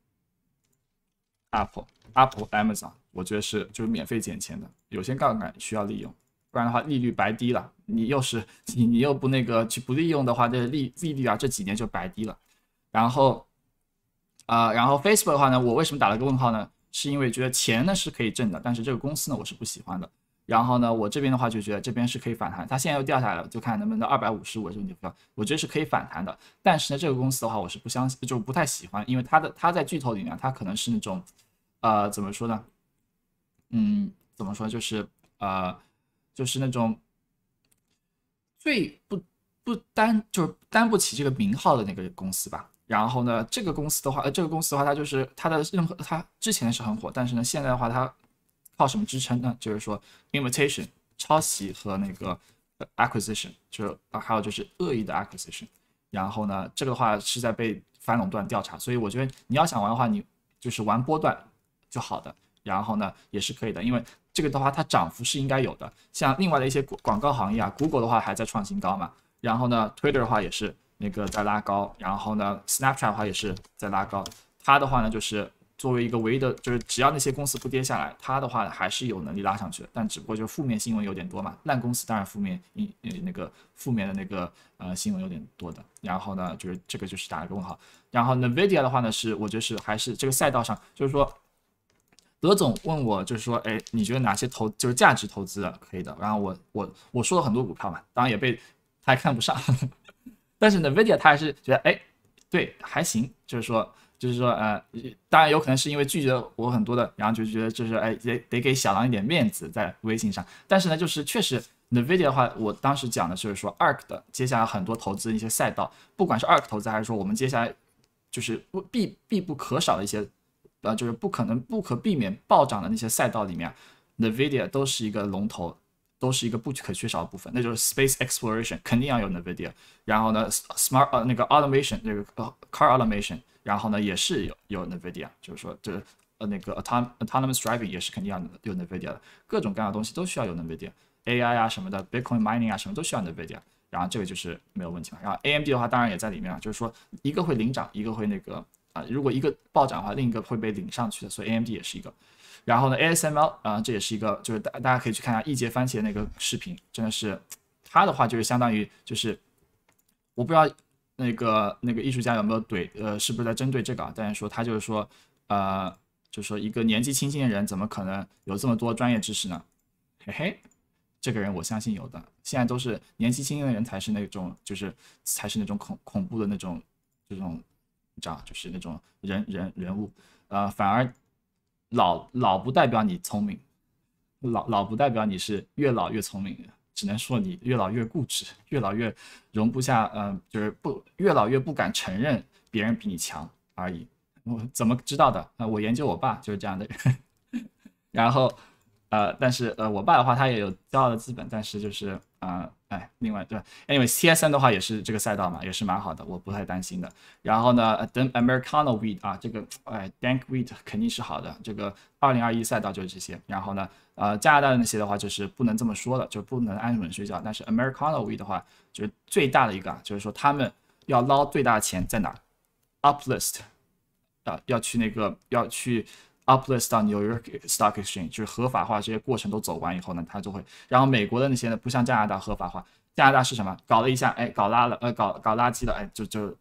，Apple、Apple、Amazon，我觉得是就是免费捡钱的，有些杠杆需要利用，不然的话利率白低了。你又是你，你又不那个去不利用的话，这利利率啊这几年就白低了。然后，啊，然后 Facebook 的话呢，我为什么打了个问号呢？是因为觉得钱呢是可以挣的，但是这个公司呢我是不喜欢的。然后呢，我这边的话就觉得这边是可以反弹，它现在又掉下来了，就看能不能二百五十五这个地方，我觉得是可以反弹的。但是呢，这个公司的话，我是不相信，就是不太喜欢，因为它的它在巨头里面，它可能是那种，呃，怎么说呢？嗯，怎么说？就是呃，就是那种最不不担，就是担不起这个名号的那个公司吧。然后呢，这个公司的话，呃，这个公司的话，它就是它的任何，它之前是很火，但是呢，现在的话它。靠什么支撑呢？就是说，imitation（ 抄袭）和那个 acquisition，就还有就是恶意的 acquisition。然后呢，这个的话是在被反垄断调查，所以我觉得你要想玩的话，你就是玩波段就好的，然后呢也是可以的，因为这个的话它涨幅是应该有的。像另外的一些广告行业啊，Google 的话还在创新高嘛，然后呢，Twitter 的话也是那个在拉高，然后呢，Snapchat 的话也是在拉高，它的话呢就是。作为一个唯一的，就是只要那些公司不跌下来，它的话还是有能力拉上去的。但只不过就是负面新闻有点多嘛，烂公司当然负面，呃那个负面的那个呃新闻有点多的。然后呢，就是这个就是打一个问号。然后 Nvidia 的话呢，是我觉得是还是这个赛道上，就是说，德总问我就是说，哎，你觉得哪些投就是价值投资的可以的？然后我我我说了很多股票嘛，当然也被他还看不上，但是 Nvidia 他还是觉得哎，对还行，就是说。就是说，呃，当然有可能是因为拒绝我很多的，然后就觉得就是，哎，得得给小狼一点面子，在微信上。但是呢，就是确实，NVIDIA 的话，我当时讲的就是说，Arc 的接下来很多投资的一些赛道，不管是 Arc 投资还是说我们接下来就是必必不可少的一些，呃，就是不可能不可避免暴涨的那些赛道里面，NVIDIA 都是一个龙头，都是一个不可缺少的部分。那就是 Space Exploration 肯定要有 NVIDIA，然后呢，Smart 呃那个 Automation 那个 Car Automation。然后呢，也是有有 NVIDIA，就是说这呃那个 autonomous driving 也是肯定要有 NVIDIA 的，各种各样的东西都需要有 NVIDIA，AI 啊什么的，Bitcoin mining 啊什么都需要 NVIDIA。然后这个就是没有问题了。然后 AMD 的话，当然也在里面了，就是说一个会领涨，一个会那个啊，如果一个暴涨的话，另一个会被领上去的，所以 AMD 也是一个。然后呢，ASML，啊、这也是一个，就是大大家可以去看一下易界番茄那个视频，真的是，它的话就是相当于就是我不知道。那个那个艺术家有没有怼？呃，是不是在针对这个？但是说他就是说，呃，就是说一个年纪轻轻的人，怎么可能有这么多专业知识呢？嘿嘿，这个人我相信有的。现在都是年纪轻轻的人才是那种，就是才是那种恐恐怖的那种，这种你知道就是那种人人人物。呃，反而老老不代表你聪明，老老不代表你是越老越聪明。只能说你越老越固执，越老越容不下，嗯，就是不越老越不敢承认别人比你强而已。我怎么知道的？呃，我研究我爸就是这样的人。然后，呃，但是呃，我爸的话他也有骄傲的资本，但是就是。啊，哎，另外对 a n y w a y C s N 的话也是这个赛道嘛，也是蛮好的，我不太担心的。然后呢，等 Americano Wheat 啊，这个哎 d a n k Wheat 肯定是好的。这个二零二一赛道就是这些。然后呢，呃，加拿大的那些的话就是不能这么说了，就不能安稳睡觉。但是 Americano Wheat 的话，就是最大的一个啊，就是说他们要捞最大的钱在哪儿？Uplist 啊，要去那个要去。uplist 到 York stock exchange 就是合法化这些过程都走完以后呢，它就会，然后美国的那些呢，不像加拿大合法化，加拿大是什么？搞了一下，哎，搞拉了，呃，搞搞垃圾了，哎，就就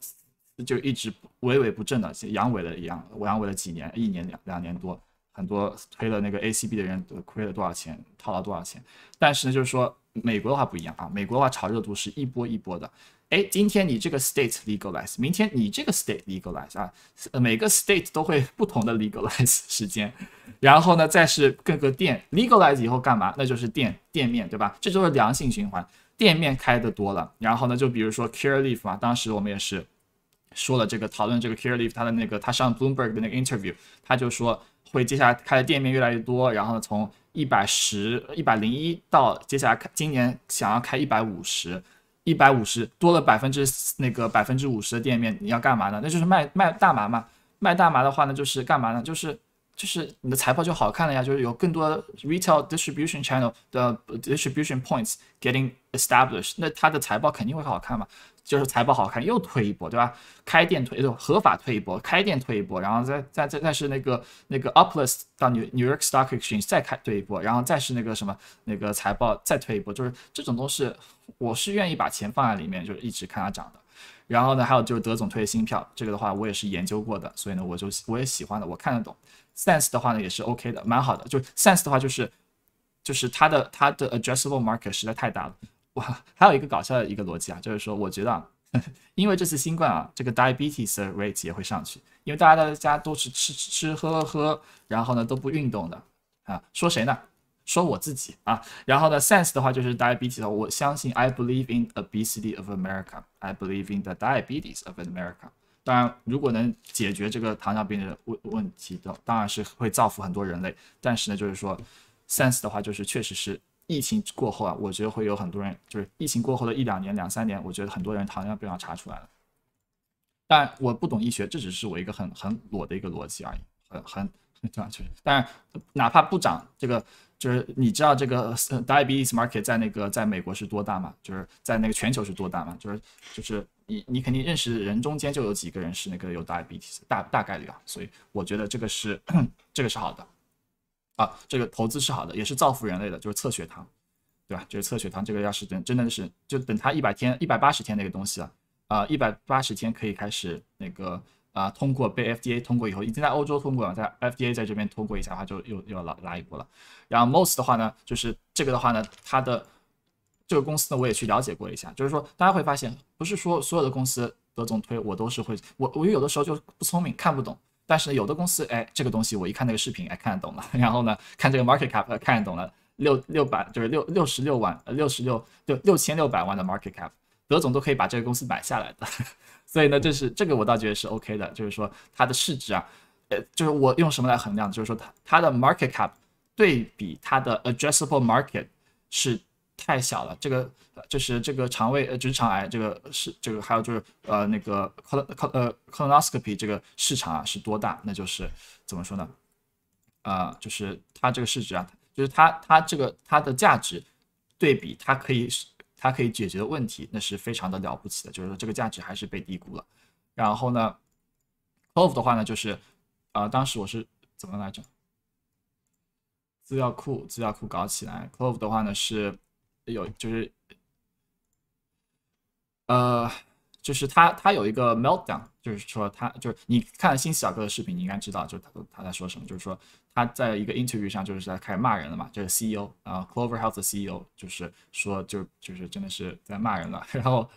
就一直萎萎不振的，阳痿了一样，阳痿了几年，一年两两年多，很多推了那个 ACB 的人亏了多少钱，套了多少钱？但是呢，就是说美国的话不一样啊，美国的话炒热度是一波一波的。哎，今天你这个 state legalize，明天你这个 state legalize 啊，每个 state 都会不同的 legalize 时间，然后呢，再是各个店 legalize 以后干嘛？那就是店店面对吧？这就是良性循环，店面开的多了，然后呢，就比如说 Careleaf 嘛，当时我们也是说了这个讨论这个 Careleaf，他的那个他上 Bloomberg 的那个 interview，他就说会接下来开的店面越来越多，然后从一百十、一百零一到接下来开今年想要开一百五十。一百五十多了百分之那个百分之五十的店面，你要干嘛呢？那就是卖卖大麻嘛。卖大麻的话呢，就是干嘛呢？就是就是你的财报就好看了呀。就是有更多 retail distribution channel 的 distribution points getting established，那它的财报肯定会好看嘛。就是财报好看又推一波，对吧？开店推就合法推一波，开店推一波，然后再再再再是那个那个 up l i s 到 New New York Stock Exchange 再开推一波，然后再是那个什么那个财报再推一波，就是这种东西，我是愿意把钱放在里面，就是一直看它涨的。然后呢，还有就是德总推的新票，这个的话我也是研究过的，所以呢，我就我也喜欢的，我看得懂。Sense 的话呢也是 OK 的，蛮好的。就 Sense 的话就是就是它的它的 adjustable market 实在太大了。哇，还有一个搞笑的一个逻辑啊，就是说，我觉得，啊、因为这次新冠啊，这个 diabetes rate 也会上去，因为大家在家都是吃吃吃喝喝，然后呢都不运动的啊。说谁呢？说我自己啊。然后呢，sense 的话就是 diabetes，我相信 I believe in obesity of America，I believe in the diabetes of America。当然，如果能解决这个糖尿病的问问题的，当然是会造福很多人类。但是呢，就是说，sense 的话就是确实是。疫情过后啊，我觉得会有很多人，就是疫情过后的一两年、两三年，我觉得很多人糖尿病要查出来了。但我不懂医学，这只是我一个很很裸的一个逻辑而已，很很这 就是，但哪怕不涨，这个就是你知道这个 d i a b e t e s Market 在那个在美国是多大嘛？就是在那个全球是多大嘛？就是就是你你肯定认识人中间就有几个人是那个有 d i a b e t e s 大大概率啊，所以我觉得这个是 这个是好的。啊，这个投资是好的，也是造福人类的，就是测血糖，对吧？就是测血糖，这个要是等真的是就等它一百天、一百八十天那个东西了啊，一百八十天可以开始那个啊，通过被 FDA 通过以后，已经在欧洲通过了，在 FDA 在这边通过一下的话，就又又要拉拉一波了。然后 Most 的话呢，就是这个的话呢，它的这个公司呢，我也去了解过一下，就是说大家会发现，不是说所有的公司德总推我都是会我我有的时候就不聪明看不懂。但是有的公司，哎，这个东西我一看那个视频，哎，看得懂了。然后呢，看这个 market cap，看得懂了六六百，就是六六十六万，六十六六六千六百万的 market cap，德总都可以把这个公司买下来的。所以呢，这是这个我倒觉得是 OK 的，就是说它的市值啊，呃，就是我用什么来衡量，就是说它它的 market cap 对比它的 addressable market 是。太小了，这个就是这个肠胃呃直肠癌这个是这个还有就是呃那个 col col 呃 colonoscopy 这个市场啊是多大？那就是怎么说呢？啊，就是它这个市值啊，就是它它这个它的价值对比，它可以它可以解决的问题，那是非常的了不起的，就是说这个价值还是被低估了。然后呢，Clove 的话呢，就是啊，当时我是怎么来着？资料库资料库搞起来，Clove 的话呢是。有就是，呃，就是他他有一个 meltdown，就是说他就是你看新小哥的视频，你应该知道，就是他他在说什么，就是说他在一个 interview 上就是在开始骂人了嘛，就是 CEO 啊 Clover Health 的 CEO，就是说就就是真的是在骂人了，然后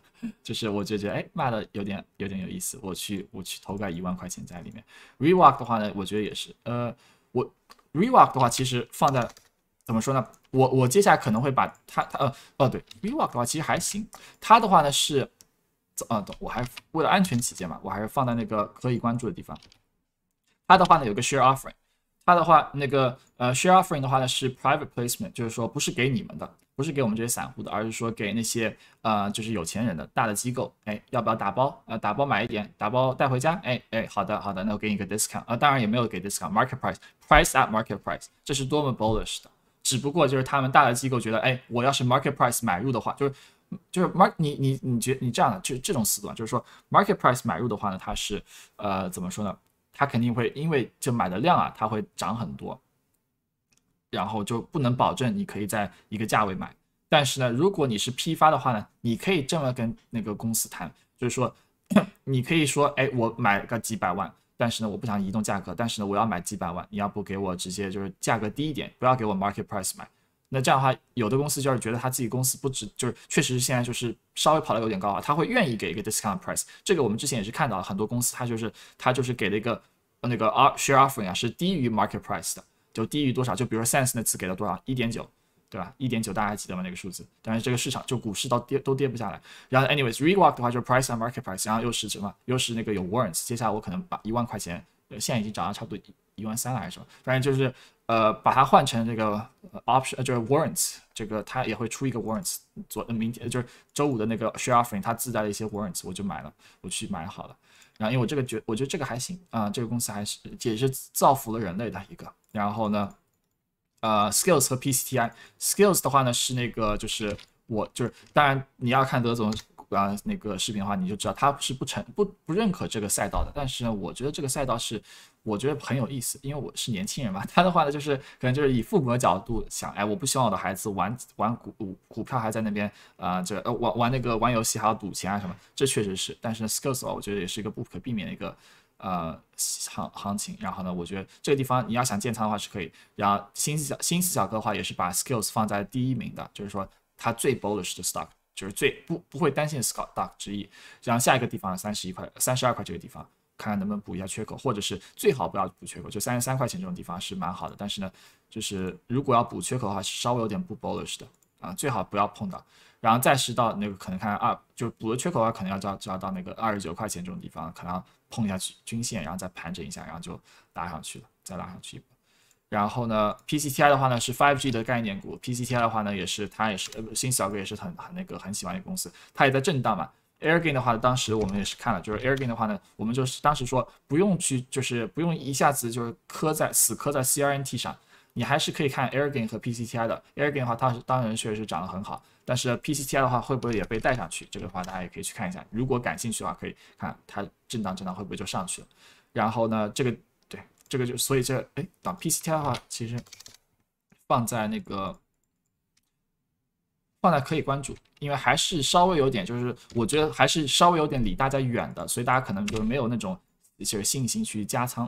就是我就觉得哎骂的有点有点有意思，我去我去投个一万块钱在里面。Rewalk 的话呢，我觉得也是，呃，我 Rewalk 的话其实放在怎么说呢？我我接下来可能会把它，呃，哦对，V Walk 的话其实还行。它的话呢是，呃，我还为了安全起见嘛，我还是放在那个可以关注的地方。它的话呢有个 Share Offering，它的话那个呃 Share Offering 的话呢是 Private Placement，就是说不是给你们的，不是给我们这些散户的，而是说给那些呃就是有钱人的大的机构，哎，要不要打包？呃，打包买一点，打包带回家，哎哎，好的好的，那我给你个 Discount 啊，当然也没有给 Discount，Market Price，Price at Market Price，这是多么 Bullish 的！只不过就是他们大的机构觉得，哎，我要是 market price 买入的话，就是就是 mark，你你你觉你这样的就这种思路啊，就是说 market price 买入的话呢，它是呃怎么说呢？它肯定会因为就买的量啊，它会涨很多，然后就不能保证你可以在一个价位买。但是呢，如果你是批发的话呢，你可以这么跟那个公司谈，就是说 你可以说，哎，我买个几百万。但是呢，我不想移动价格，但是呢，我要买几百万，你要不给我直接就是价格低一点，不要给我 market price 买。那这样的话，有的公司就是觉得他自己公司不值，就是确实现在就是稍微跑的有点高啊，他会愿意给一个 discount price。这个我们之前也是看到很多公司，他就是他就是给了一个那个啊 share offering 啊，是低于 market price 的，就低于多少？就比如说 Sense 那次给了多少？一点九。对吧？一点九大家还记得吗？那个数字？但是这个市场就股市到跌都跌不下来。然后 a n y w a y s r e w o l k 的话就是 price and market price，然后又是什么？又是那个有 warrants。接下来我可能把一万块钱，呃，现在已经涨了差不多一万三了还是什么？反正就是呃，把它换成这个 option，就是 warrants。这个它也会出一个 warrants。昨明天就是周五的那个 share offering，它自带了一些 warrants，我就买了，我去买好了。然后因为我这个觉，我觉得这个还行啊，这个公司还是也是造福了人类的一个。然后呢？呃，skills 和 PCTI，skills 的话呢是那个就是我就是当然你要看德总啊那个视频的话，你就知道他是不承不不认可这个赛道的。但是呢，我觉得这个赛道是我觉得很有意思，因为我是年轻人嘛。他的话呢就是可能就是以父母的角度想，哎，我不希望我的孩子玩玩股股股票还在那边啊，这玩玩那个玩游戏还要赌钱啊什么，这确实是。但是 skills 我觉得也是一个不可避免的一个。呃，行行情，然后呢，我觉得这个地方你要想建仓的话是可以。然后新小新四小哥的话，也是把 skills 放在第一名的，就是说他最 bullish 的 stock 就是最不不会担心 stock d r o k 之一。然后下一个地方三十一块、三十二块这个地方，看看能不能补一下缺口，或者是最好不要补缺口。就三十三块钱这种地方是蛮好的，但是呢，就是如果要补缺口的话，是稍微有点不 bullish 的啊，最好不要碰到。然后再是到那个可能看二，就补的缺口的话，可能要要要到那个二十九块钱这种地方，可能要碰一下去均线，然后再盘整一下，然后就拉上去了，再拉上去一波。然后呢，PCTI 的话呢是 5G 的概念股，PCTI 的话呢也是它也是呃新小哥也是很很那个很喜欢的公司，它也在震荡嘛。Airgain 的话当时我们也是看了，就是 Airgain 的话呢，我们就是当时说不用去就是不用一下子就是磕在死磕在 CRNT 上，你还是可以看 Airgain 和 PCTI 的。Airgain 的话它是当然确实是涨得很好。但是 PCTI 的话会不会也被带上去？这个的话大家也可以去看一下。如果感兴趣的话，可以看它震荡震荡会不会就上去了。然后呢，这个对这个就所以这哎，当 PCTI 的话其实放在那个放在可以关注，因为还是稍微有点，就是我觉得还是稍微有点离大家远的，所以大家可能就是没有那种就是信心去加仓。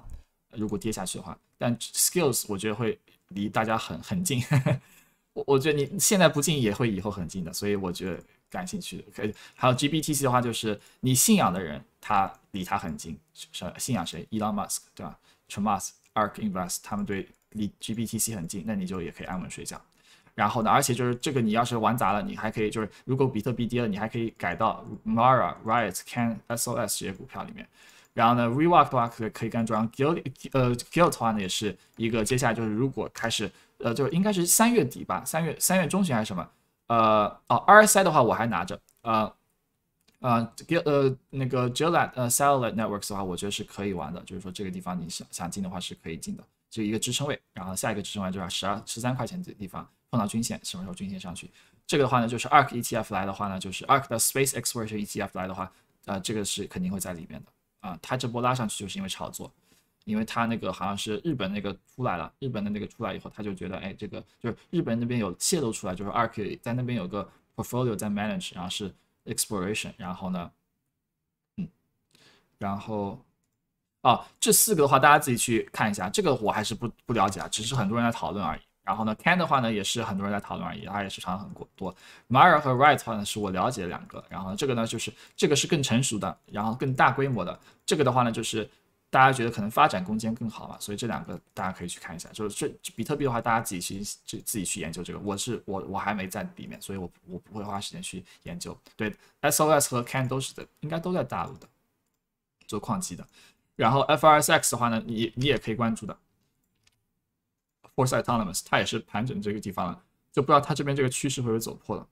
如果跌下去的话，但 Skills 我觉得会离大家很很近。我我觉得你现在不近也会以后很近的，所以我觉得感兴趣的可以。还有 g b t c 的话，就是你信仰的人，他离他很近。是信仰谁？Elon Musk 对吧 t h u m a r s Ark Invest，他们对离 g b t c 很近，那你就也可以安稳睡觉。然后呢，而且就是这个，你要是玩砸了，你还可以就是，如果比特币跌了，你还可以改到 Mara、Riot、Can SOS 这些股票里面。然后呢，Rewalk 的话可以可以跟装 g i l t 呃，Gilt 呢也是一个。接下来就是如果开始。呃，就是应该是三月底吧，三月三月中旬还是什么？呃，哦，RSI 的话我还拿着。呃，呃，给呃那个 j e l e t 呃 Satellite Networks 的话，我觉得是可以玩的。就是说这个地方你想想进的话是可以进的，就一个支撑位。然后下一个支撑位就是十二十三块钱的地方碰到均线，什么时候均线上去？这个的话呢，就是 Arc ETF 来的话呢，就是 Arc 的 Space Exploration ETF 来的话，呃，这个是肯定会在里面的。啊，它这波拉上去就是因为炒作。因为他那个好像是日本那个出来了，日本的那个出来以后，他就觉得，哎，这个就是日本那边有泄露出来，就是 ARK 在那边有个 portfolio 在 manage，然后是 exploration，然后呢，嗯，然后，哦，这四个的话，大家自己去看一下，这个我还是不不了解啊，只是很多人在讨论而已。然后呢 c a n 的话呢，也是很多人在讨论而已，它也是长很多多。Myer 和 Right 的话呢，是我了解的两个，然后这个呢，就是这个是更成熟的，然后更大规模的，这个的话呢，就是。大家觉得可能发展空间更好嘛，所以这两个大家可以去看一下。就是这比特币的话，大家自己去自自己去研究这个。我是我我还没在里面，所以我我不会花时间去研究。对，SOS 和 CAN 都是的，应该都在大陆的做矿机的。然后 FRSX 的话呢，你你也可以关注的。Force Autonomous 它也是盘整这个地方了，就不知道它这边这个趋势会不会走破了，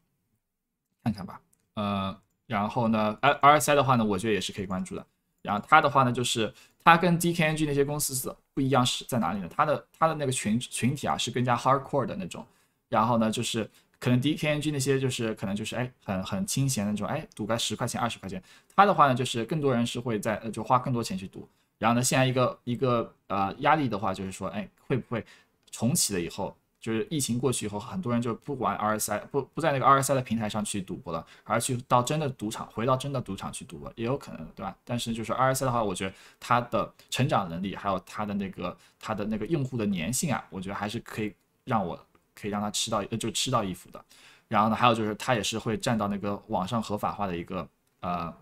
看看吧。呃，然后呢 r s i 的话呢，我觉得也是可以关注的。然后他的话呢，就是他跟 DKNG 那些公司是不一样，是在哪里呢？他的他的那个群群体啊，是更加 hardcore 的那种。然后呢，就是可能 DKNG 那些就是可能就是哎，很很清闲的那种，哎，赌个十块钱二十块钱。他的话呢，就是更多人是会在就花更多钱去赌。然后呢，现在一个一个呃压力的话，就是说哎，会不会重启了以后？就是疫情过去以后，很多人就不玩 R S I，不不在那个 R S I 的平台上去赌博了，而去到真的赌场，回到真的赌场去赌了，也有可能，对吧？但是就是 R S I 的话，我觉得它的成长能力，还有它的那个它的那个用户的粘性啊，我觉得还是可以让我可以让他吃到，就吃到一斧的。然后呢，还有就是它也是会占到那个网上合法化的一个呃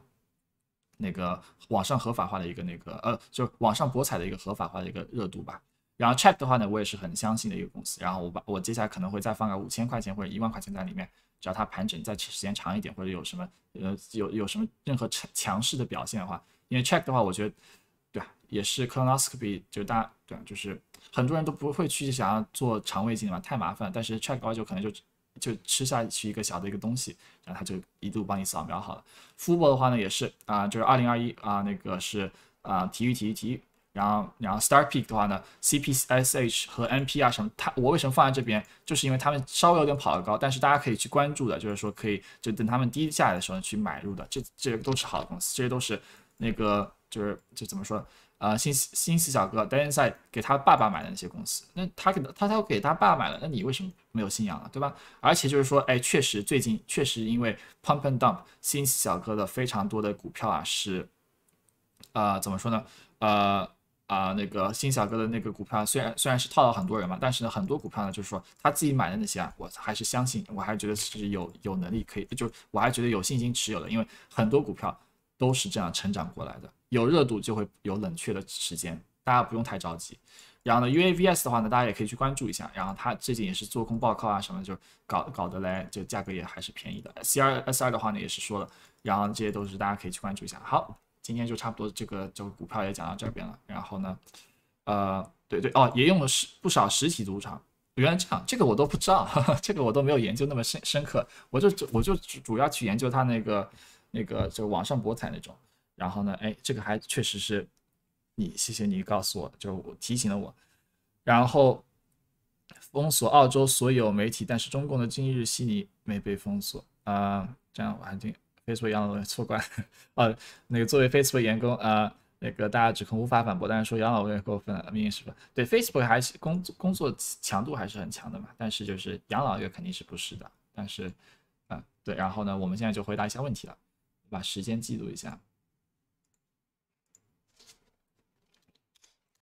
那个网上合法化的一个那个呃，就网上博彩的一个合法化的一个热度吧。然后 Check 的话呢，我也是很相信的一个公司。然后我把我接下来可能会再放个五千块钱或者一万块钱在里面，只要它盘整再时间长一点，或者有什么呃有有什么任何强强势的表现的话，因为 Check 的话，我觉得对吧，也是 Colonoscopy，就大家对吧，就是很多人都不会去想要做肠胃镜嘛，太麻烦。但是 Check 的话就可能就就吃下去一个小的一个东西，然后它就一度帮你扫描好了。f u b o l 的话呢也是啊，就是二零二一啊，那个是啊体育体育体育。然后，然后 StarPeak 的话呢，CPSH 和 NP 啊什么，它我为什么放在这边，就是因为他们稍微有点跑得高，但是大家可以去关注的，就是说可以就等他们低下来的时候去买入的。这这都是好的公司，这些都是那个就是就怎么说，呃，新新喜小哥当年赛给他爸爸买的那些公司，那他给他他给他爸买了，那你为什么没有信仰了，对吧？而且就是说，哎，确实最近确实因为 Pump and Dump，新喜小哥的非常多的股票啊是，呃，怎么说呢，呃。啊，那个新小哥的那个股票，虽然虽然是套到很多人嘛，但是呢，很多股票呢，就是说他自己买的那些啊，我还是相信，我还是觉得是有有能力可以，就我还觉得有信心持有的，因为很多股票都是这样成长过来的，有热度就会有冷却的时间，大家不用太着急。然后呢，UAVS 的话呢，大家也可以去关注一下，然后它最近也是做空报告啊什么，就搞搞得来，就价格也还是便宜的。c r s r 的话呢，也是说了，然后这些都是大家可以去关注一下。好。今天就差不多这个就股票也讲到这边了，然后呢，呃，对对哦，也用了实不少实体赌场，原来这样，这个我都不知道，这个我都没有研究那么深深刻，我就我就主主要去研究他那个那个就网上博彩那种，然后呢，哎，这个还确实是你谢谢你告诉我，就提醒了我，然后封锁澳洲所有媒体，但是中共的今日悉尼没被封锁啊，这样我还得。Facebook 养老院错怪，呃，那个作为 Facebook 员工，呃，那个大家指控无法反驳，但是说养老院过分了，明明是吧？对，Facebook 还是工工作强度还是很强的嘛，但是就是养老院肯定是不是的，但是，嗯，对，然后呢，我们现在就回答一下问题了，把时间记录一下。